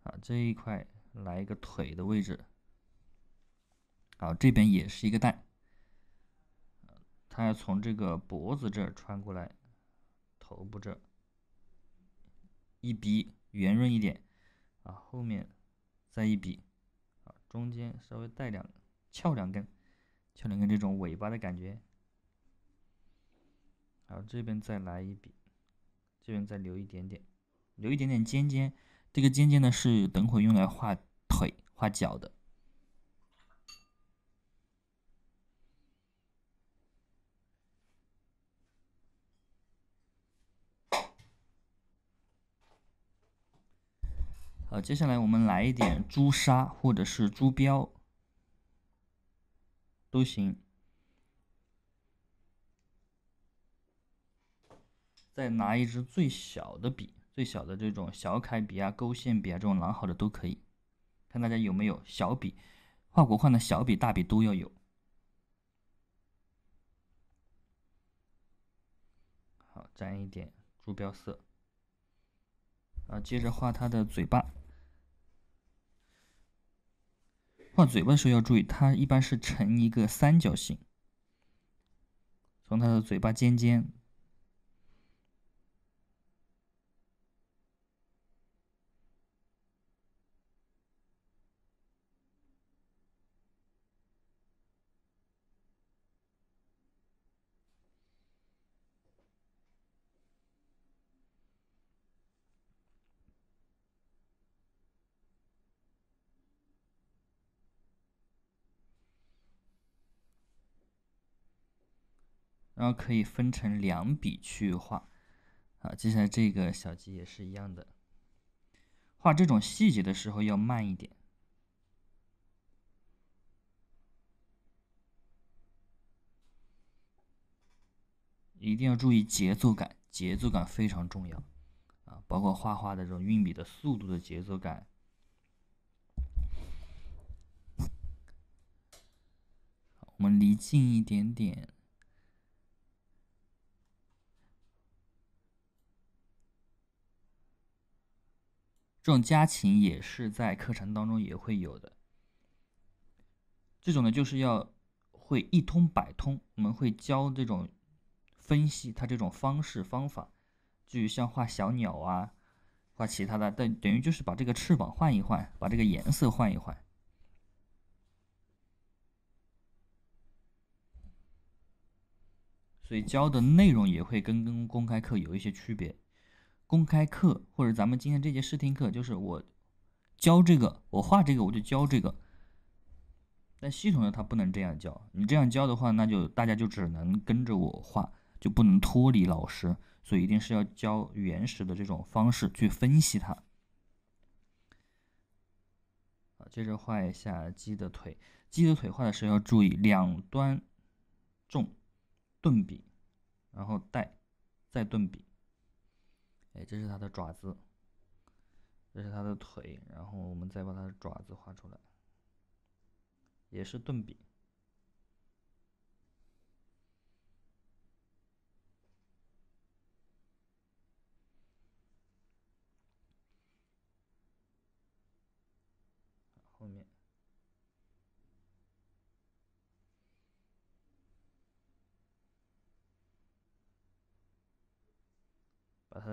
啊，这一块来一个腿的位置，好，这边也是一个带，它要从这个脖子这穿过来，头部这。一笔圆润一点啊，后面再一笔啊，中间稍微带两翘两根，翘两根这种尾巴的感觉。好，这边再来一笔，这边再留一点点，留一点点尖尖。这个尖尖呢是等会用来画腿、画脚的。呃，接下来我们来一点朱砂或者是朱标，都行。再拿一支最小的笔，最小的这种小楷笔啊、勾线笔啊，这种狼毫的都可以。看大家有没有小笔，画国画的小笔、大笔都要有。好，沾一点朱标色。啊，接着画它的嘴巴。画嘴巴的时候要注意，它一般是呈一个三角形，从它的嘴巴尖尖。然后可以分成两笔去画，啊，接下来这个小鸡也是一样的。画这种细节的时候要慢一点，一定要注意节奏感，节奏感非常重要，啊，包括画画的这种运笔的速度的节奏感。我们离近一点点。这种家禽也是在课程当中也会有的，这种呢就是要会一通百通，我们会教这种分析它这种方式方法，就像画小鸟啊，画其他的，等等于就是把这个翅膀换一换，把这个颜色换一换，所以教的内容也会跟跟公开课有一些区别。公开课或者咱们今天这节试听课，就是我教这个，我画这个，我就教这个。但系统呢，它不能这样教，你这样教的话，那就大家就只能跟着我画，就不能脱离老师，所以一定是要教原始的这种方式去分析它。好，接着画一下鸡的腿，鸡的腿画的时候要注意两端重顿笔，然后带再顿笔。哎，这是它的爪子，这是它的腿，然后我们再把它的爪子画出来，也是顿笔。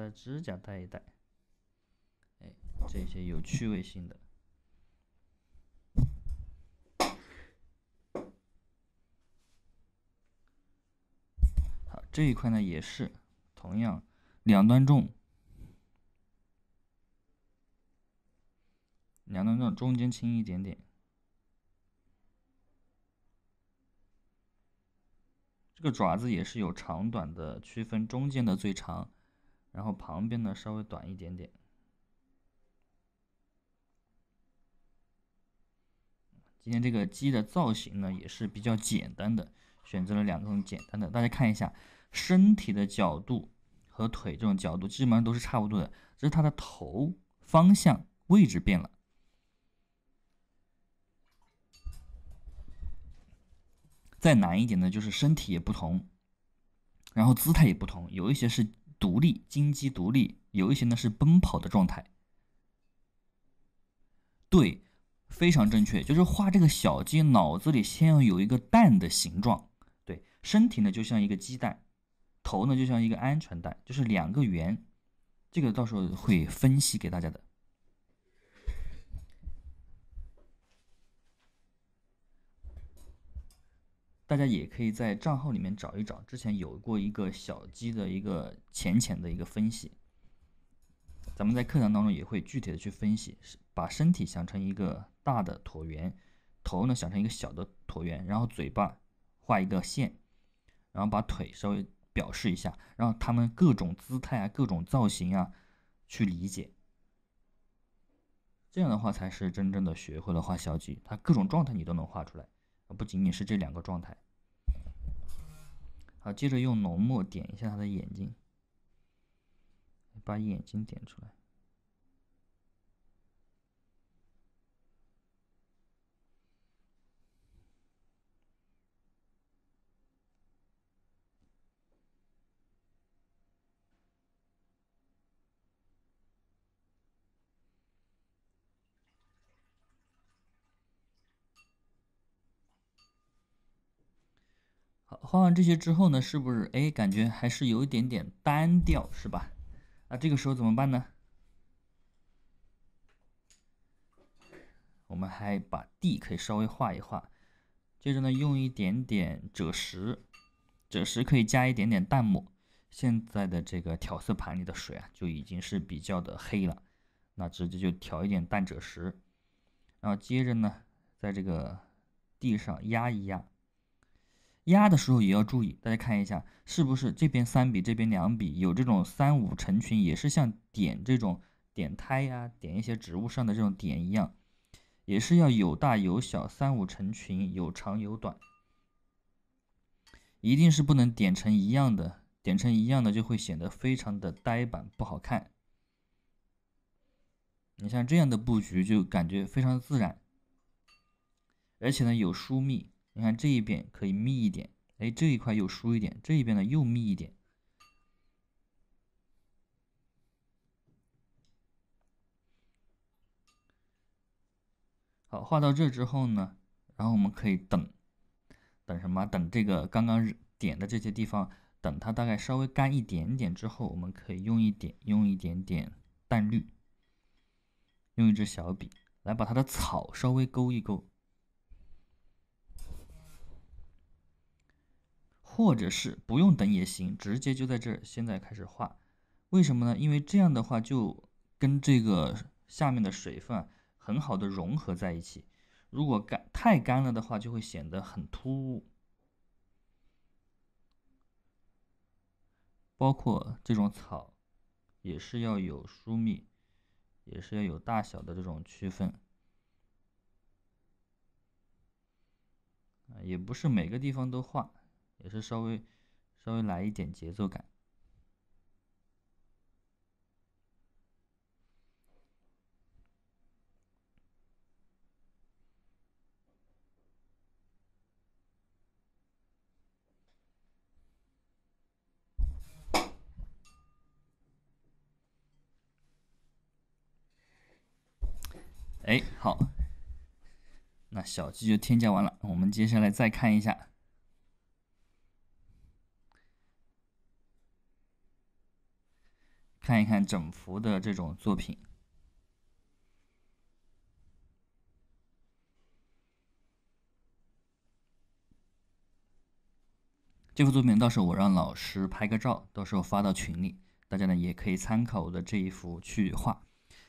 指甲戴一戴，哎，这些有趣味性的。好，这一块呢也是同样，两端重，两端重，中间轻一点点。这个爪子也是有长短的区分，中间的最长。然后旁边呢稍微短一点点。今天这个鸡的造型呢也是比较简单的，选择了两种简单的，大家看一下，身体的角度和腿这种角度基本上都是差不多的，只是它的头方向位置变了。再难一点呢，就是身体也不同，然后姿态也不同，有一些是。独立，金鸡独立，有一些呢是奔跑的状态。对，非常正确，就是画这个小鸡，脑子里先要有一个蛋的形状，对，身体呢就像一个鸡蛋，头呢就像一个鹌鹑蛋，就是两个圆，这个到时候会分析给大家的。大家也可以在账号里面找一找，之前有过一个小鸡的一个浅浅的一个分析。咱们在课堂当中也会具体的去分析，把身体想成一个大的椭圆，头呢想成一个小的椭圆，然后嘴巴画一个线，然后把腿稍微表示一下，然后他们各种姿态啊、各种造型啊，去理解。这样的话才是真正的学会了画小鸡，它各种状态你都能画出来。不仅仅是这两个状态。好，接着用浓墨点一下他的眼睛，把眼睛点出来。画完这些之后呢，是不是哎，感觉还是有一点点单调，是吧？那这个时候怎么办呢？我们还把地可以稍微画一画，接着呢，用一点点赭石，赭石可以加一点点淡墨。现在的这个调色盘里的水啊，就已经是比较的黑了，那直接就调一点淡赭石，然后接着呢，在这个地上压一压。压的时候也要注意，大家看一下是不是这边三笔，这边两笔，有这种三五成群，也是像点这种点胎呀，点一些植物上的这种点一样，也是要有大有小，三五成群，有长有短，一定是不能点成一样的，点成一样的就会显得非常的呆板不好看。你像这样的布局就感觉非常自然，而且呢有疏密。你看这一边可以密一点，哎，这一块又疏一点，这一边呢又密一点。好，画到这之后呢，然后我们可以等，等什么？等这个刚刚点的这些地方，等它大概稍微干一点点之后，我们可以用一点，用一点点淡绿，用一支小笔来把它的草稍微勾一勾。或者是不用等也行，直接就在这儿现在开始画，为什么呢？因为这样的话就跟这个下面的水分很好的融合在一起。如果干太干了的话，就会显得很突兀。包括这种草，也是要有疏密，也是要有大小的这种区分。啊，也不是每个地方都画。也是稍微稍微来一点节奏感。哎，好，那小鸡就添加完了。我们接下来再看一下。看一看整幅的这种作品。这幅作品到时候我让老师拍个照，到时候发到群里，大家呢也可以参考我的这一幅去画。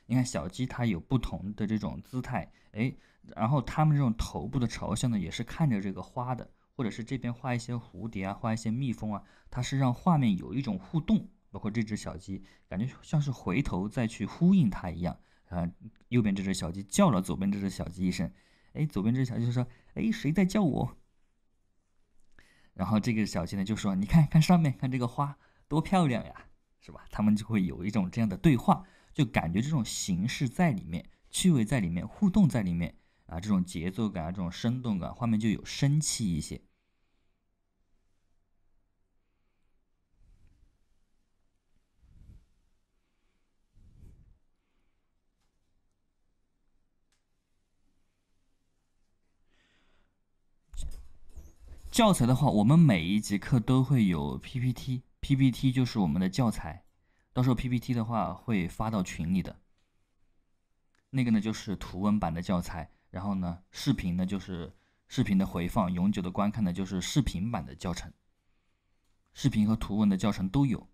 你看小鸡它有不同的这种姿态，哎，然后它们这种头部的朝向呢也是看着这个花的，或者是这边画一些蝴蝶啊，画一些蜜蜂啊，它是让画面有一种互动。包括这只小鸡，感觉像是回头再去呼应它一样。啊，右边这只小鸡叫了左边这只小鸡一声，哎，左边这只小鸡就说：“哎，谁在叫我？”然后这个小鸡呢就说：“你看看上面，看这个花多漂亮呀，是吧？”他们就会有一种这样的对话，就感觉这种形式在里面，趣味在里面，互动在里面啊，这种节奏感、啊，这种生动感，画面就有生气一些。教材的话，我们每一节课都会有 PPT，PPT 就是我们的教材，到时候 PPT 的话会发到群里的。那个呢就是图文版的教材，然后呢视频呢就是视频的回放，永久的观看呢就是视频版的教程，视频和图文的教程都有。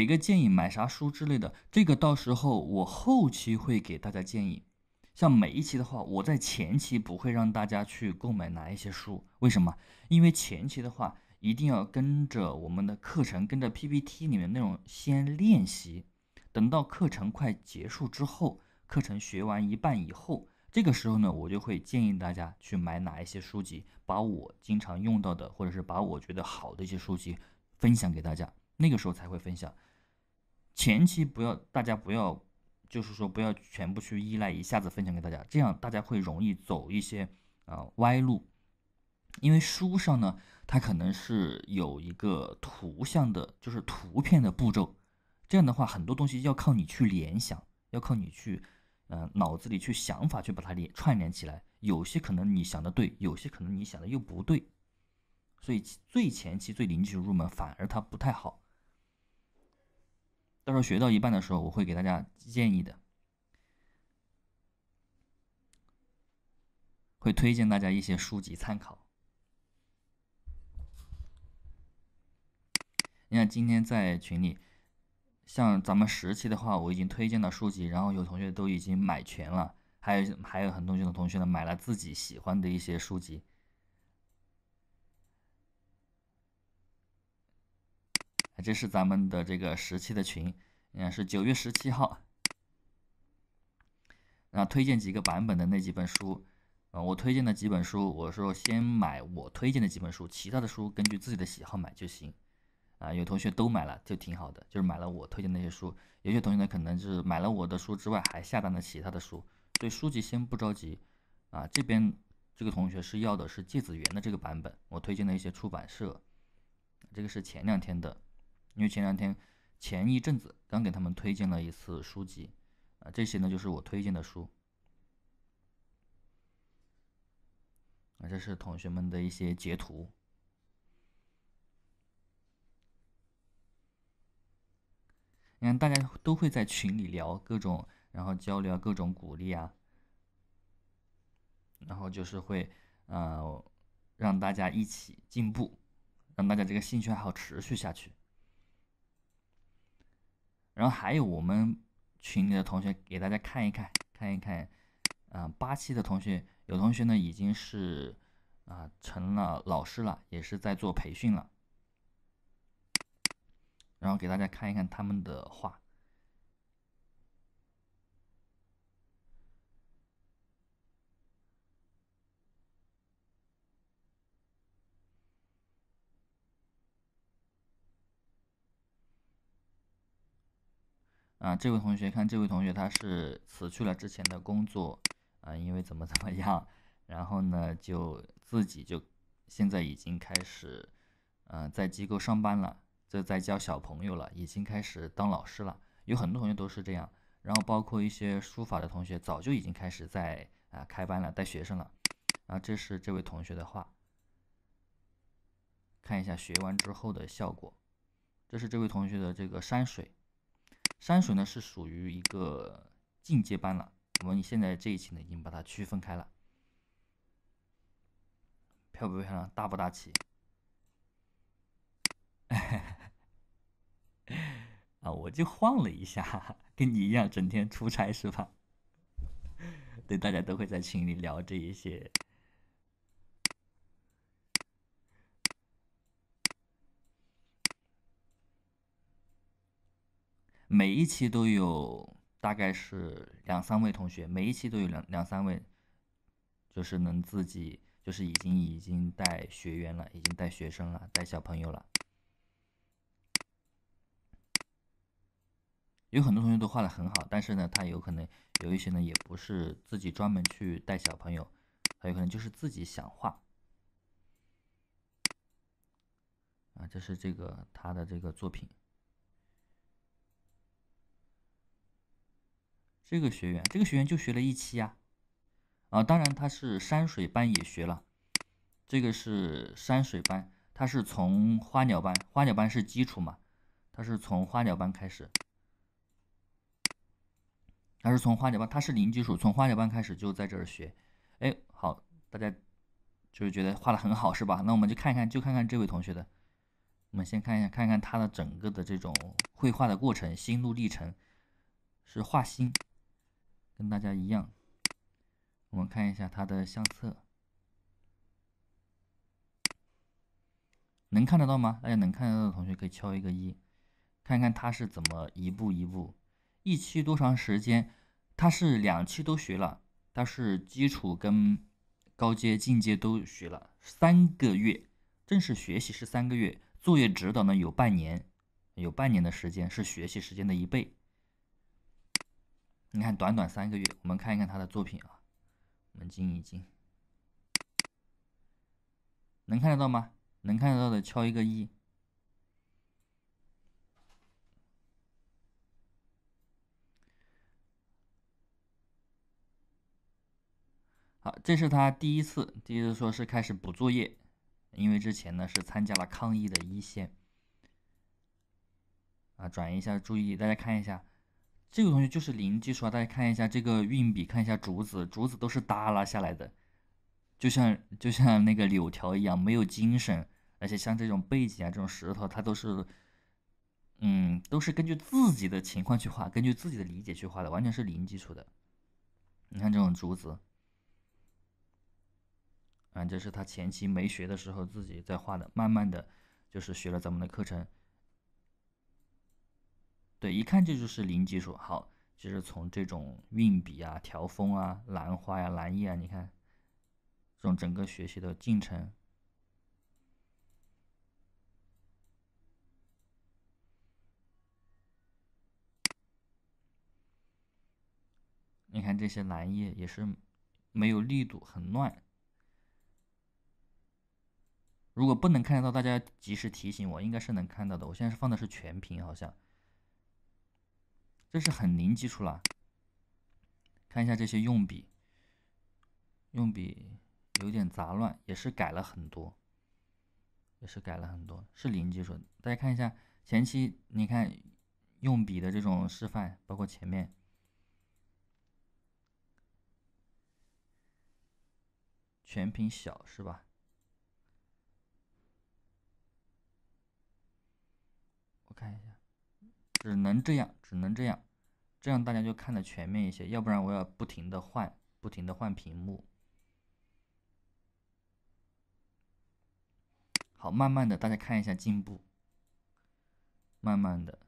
给个建议，买啥书之类的，这个到时候我后期会给大家建议。像每一期的话，我在前期不会让大家去购买哪一些书，为什么？因为前期的话，一定要跟着我们的课程，跟着 PPT 里面内容先练习。等到课程快结束之后，课程学完一半以后，这个时候呢，我就会建议大家去买哪一些书籍，把我经常用到的，或者是把我觉得好的一些书籍分享给大家，那个时候才会分享。前期不要，大家不要，就是说不要全部去依赖，一下子分享给大家，这样大家会容易走一些啊歪路。因为书上呢，它可能是有一个图像的，就是图片的步骤，这样的话很多东西要靠你去联想，要靠你去，嗯，脑子里去想法去把它连串联起来。有些可能你想的对，有些可能你想的又不对，所以最前期最零础入门反而它不太好。到时候学到一半的时候，我会给大家建议的，会推荐大家一些书籍参考。你看今天在群里，像咱们十期的话，我已经推荐了书籍，然后有同学都已经买全了，还有还有很多这种同学呢买了自己喜欢的一些书籍。这是咱们的这个十七的群，嗯，是九月十七号。啊，推荐几个版本的那几本书，啊，我推荐的几本书，我说先买我推荐的几本书，其他的书根据自己的喜好买就行。啊，有同学都买了就挺好的，就是买了我推荐那些书。有些同学呢，可能就是买了我的书之外，还下单了其他的书。对书籍先不着急，啊，这边这个同学是要的是芥子园的这个版本，我推荐的一些出版社，这个是前两天的。因为前两天、前一阵子刚给他们推荐了一次书籍，啊，这些呢就是我推荐的书，啊，这是同学们的一些截图。你看，大家都会在群里聊各种，然后交流各种鼓励啊，然后就是会呃让大家一起进步，让大家这个兴趣爱好持续下去。然后还有我们群里的同学，给大家看一看，看一看，啊八期的同学有同学呢已经是啊成了老师了，也是在做培训了。然后给大家看一看他们的画。啊，这位同学，看这位同学，他是辞去了之前的工作，啊，因为怎么怎么样，然后呢，就自己就现在已经开始，嗯，在机构上班了，这在教小朋友了，已经开始当老师了。有很多同学都是这样，然后包括一些书法的同学，早就已经开始在啊开班了，带学生了。然后这是这位同学的话，看一下学完之后的效果，这是这位同学的这个山水。山水呢是属于一个进阶班了，我们现在这一期呢已经把它区分开了，漂不漂亮，大不大气？啊，我就晃了一下，跟你一样，整天出差是吧？对，大家都会在群里聊这一些。每一期都有，大概是两三位同学。每一期都有两两三位，就是能自己，就是已经已经带学员了，已经带学生了，带小朋友了。有很多同学都画的很好，但是呢，他有可能有一些呢，也不是自己专门去带小朋友，他有可能就是自己想画。啊，这是这个他的这个作品。这个学员，这个学员就学了一期呀，啊，当然他是山水班也学了，这个是山水班，他是从花鸟班，花鸟班是基础嘛，他是从花鸟班开始，他是从花鸟班，他是零基础，从花鸟班开始就在这儿学，哎，好，大家就是觉得画的很好是吧？那我们就看一看，就看看这位同学的，我们先看一下，看看他的整个的这种绘画的过程，心路历程，是画心。跟大家一样，我们看一下他的相册，能看得到吗？大家能看得到的同学可以敲一个一，看看他是怎么一步一步，一期多长时间？他是两期都学了，他是基础跟高阶进阶都学了，三个月正式学习是三个月，作业指导呢有半年，有半年的时间是学习时间的一倍。你看，短短三个月，我们看一看他的作品啊。我们静一静，能看得到吗？能看得到的敲一个一。好，这是他第一次，第一次说是开始补作业，因为之前呢是参加了抗疫的一线。啊，转一下，注意，大家看一下。这个同学就是零基础啊！大家看一下这个运笔，看一下竹子，竹子都是耷拉下来的，就像就像那个柳条一样，没有精神。而且像这种背景啊，这种石头，它都是，嗯，都是根据自己的情况去画，根据自己的理解去画的，完全是零基础的。你看这种竹子，啊，这是他前期没学的时候自己在画的，慢慢的就是学了咱们的课程。对，一看这就是零基础。好，就是从这种运笔啊、调锋啊、兰花呀、兰叶啊，你看这种整个学习的进程。你看这些兰叶也是没有力度，很乱。如果不能看得到，大家及时提醒我，应该是能看到的。我现在是放的是全屏，好像。这是很零基础了，看一下这些用笔，用笔有点杂乱，也是改了很多，也是改了很多，是零基础大家看一下前期，你看用笔的这种示范，包括前面全屏小是吧？我看一下。只能这样，只能这样，这样大家就看得全面一些，要不然我要不停的换，不停的换屏幕。好，慢慢的大家看一下进步，慢慢的，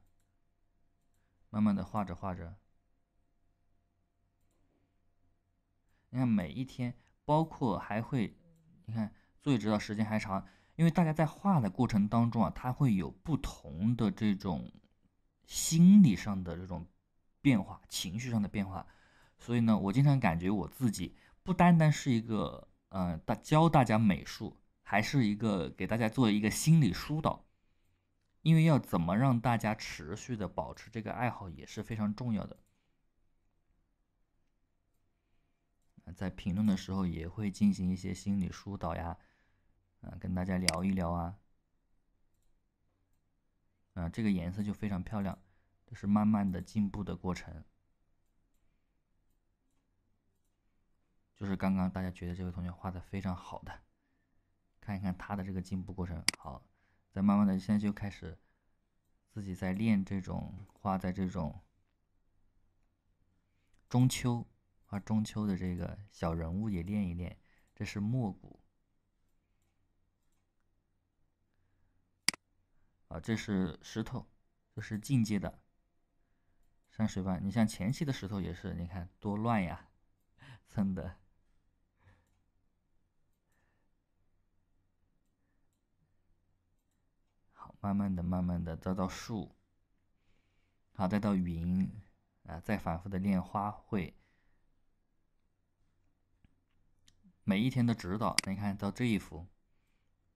慢慢的画着画着，你看每一天，包括还会，你看作业指导时间还长，因为大家在画的过程当中啊，它会有不同的这种。心理上的这种变化，情绪上的变化，所以呢，我经常感觉我自己不单单是一个，嗯，呃，教大家美术，还是一个给大家做一个心理疏导，因为要怎么让大家持续的保持这个爱好也是非常重要的。在评论的时候也会进行一些心理疏导呀，嗯，跟大家聊一聊啊。啊，这个颜色就非常漂亮，这是慢慢的进步的过程。就是刚刚大家觉得这位同学画的非常好的，看一看他的这个进步过程。好，再慢慢的，现在就开始自己在练这种画，在这种中秋画中秋的这个小人物也练一练。这是墨骨。啊，这是石头，这是境界的山水吧？你像前期的石头也是，你看多乱呀，真的。好，慢慢的，慢慢的再到树，好，再到云，啊，再反复的练花卉。每一天的指导，你看到这一幅，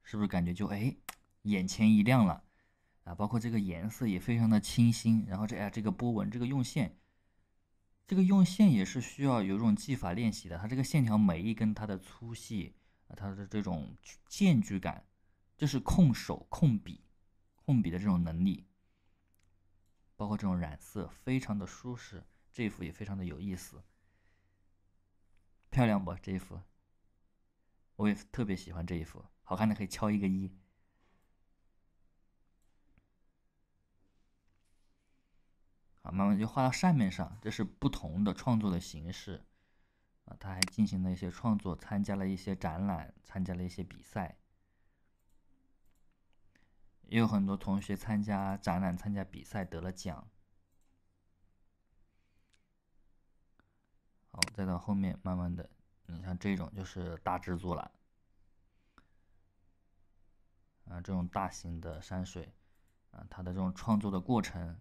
是不是感觉就哎，眼前一亮了？啊，包括这个颜色也非常的清新，然后这哎这个波纹，这个用线，这个用线也是需要有一种技法练习的。它这个线条每一根它的粗细，它的这种间距感，这是控手控笔，控笔的这种能力。包括这种染色，非常的舒适。这幅也非常的有意思，漂亮不？这一幅，我也特别喜欢这一幅，好看的可以敲一个一。慢慢就画到扇面上，这是不同的创作的形式啊。他还进行了一些创作，参加了一些展览，参加了一些比赛，也有很多同学参加展览、参加比赛得了奖。好，再到后面，慢慢的，你像这种就是大制作了，啊，这种大型的山水，啊，它的这种创作的过程。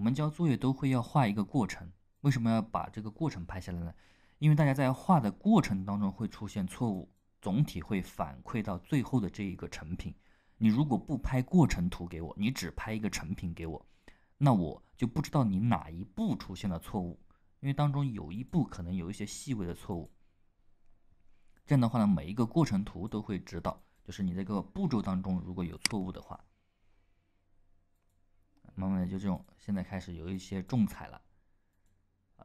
我们交作业都会要画一个过程，为什么要把这个过程拍下来呢？因为大家在画的过程当中会出现错误，总体会反馈到最后的这一个成品。你如果不拍过程图给我，你只拍一个成品给我，那我就不知道你哪一步出现了错误，因为当中有一步可能有一些细微的错误。这样的话呢，每一个过程图都会知道，就是你这个步骤当中如果有错误的话。慢慢的就这种，现在开始有一些重彩了，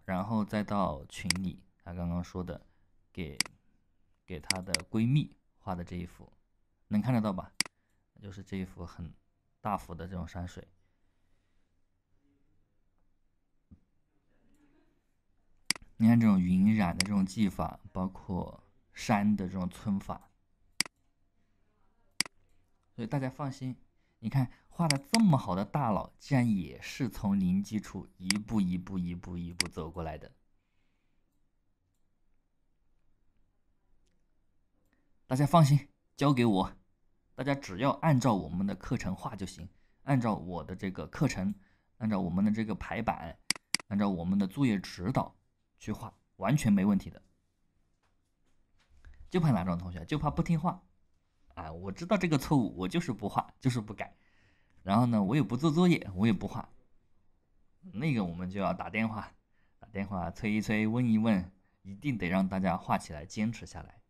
然后再到群里，他刚刚说的，给给她的闺蜜画的这一幅，能看得到吧？就是这一幅很大幅的这种山水，你看这种云染的这种技法，包括山的这种皴法，所以大家放心。你看，画的这么好的大佬，竟然也是从零基础一步一步、一步一步走过来的。大家放心，交给我，大家只要按照我们的课程画就行，按照我的这个课程，按照我们的这个排版，按照我们的作业指导去画，完全没问题的。就怕哪种同学，就怕不听话。哎，我知道这个错误，我就是不画，就是不改。然后呢，我也不做作业，我也不画。那个我们就要打电话，打电话催一催，问一问，一定得让大家画起来，坚持下来。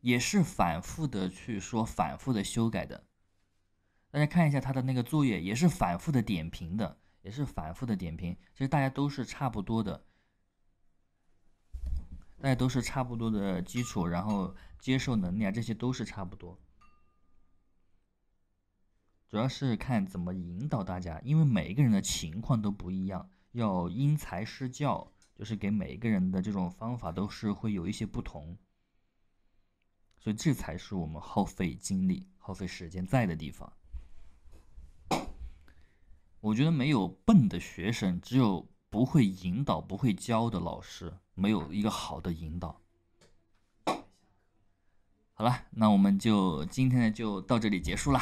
也是反复的去说，反复的修改的。大家看一下他的那个作业，也是反复的点评的，也是反复的点评。其实大家都是差不多的。那都是差不多的基础，然后接受能力啊，这些都是差不多。主要是看怎么引导大家，因为每一个人的情况都不一样，要因材施教，就是给每一个人的这种方法都是会有一些不同。所以这才是我们耗费精力、耗费时间在的地方。我觉得没有笨的学生，只有不会引导、不会教的老师。没有一个好的引导。好了，那我们就今天就到这里结束了。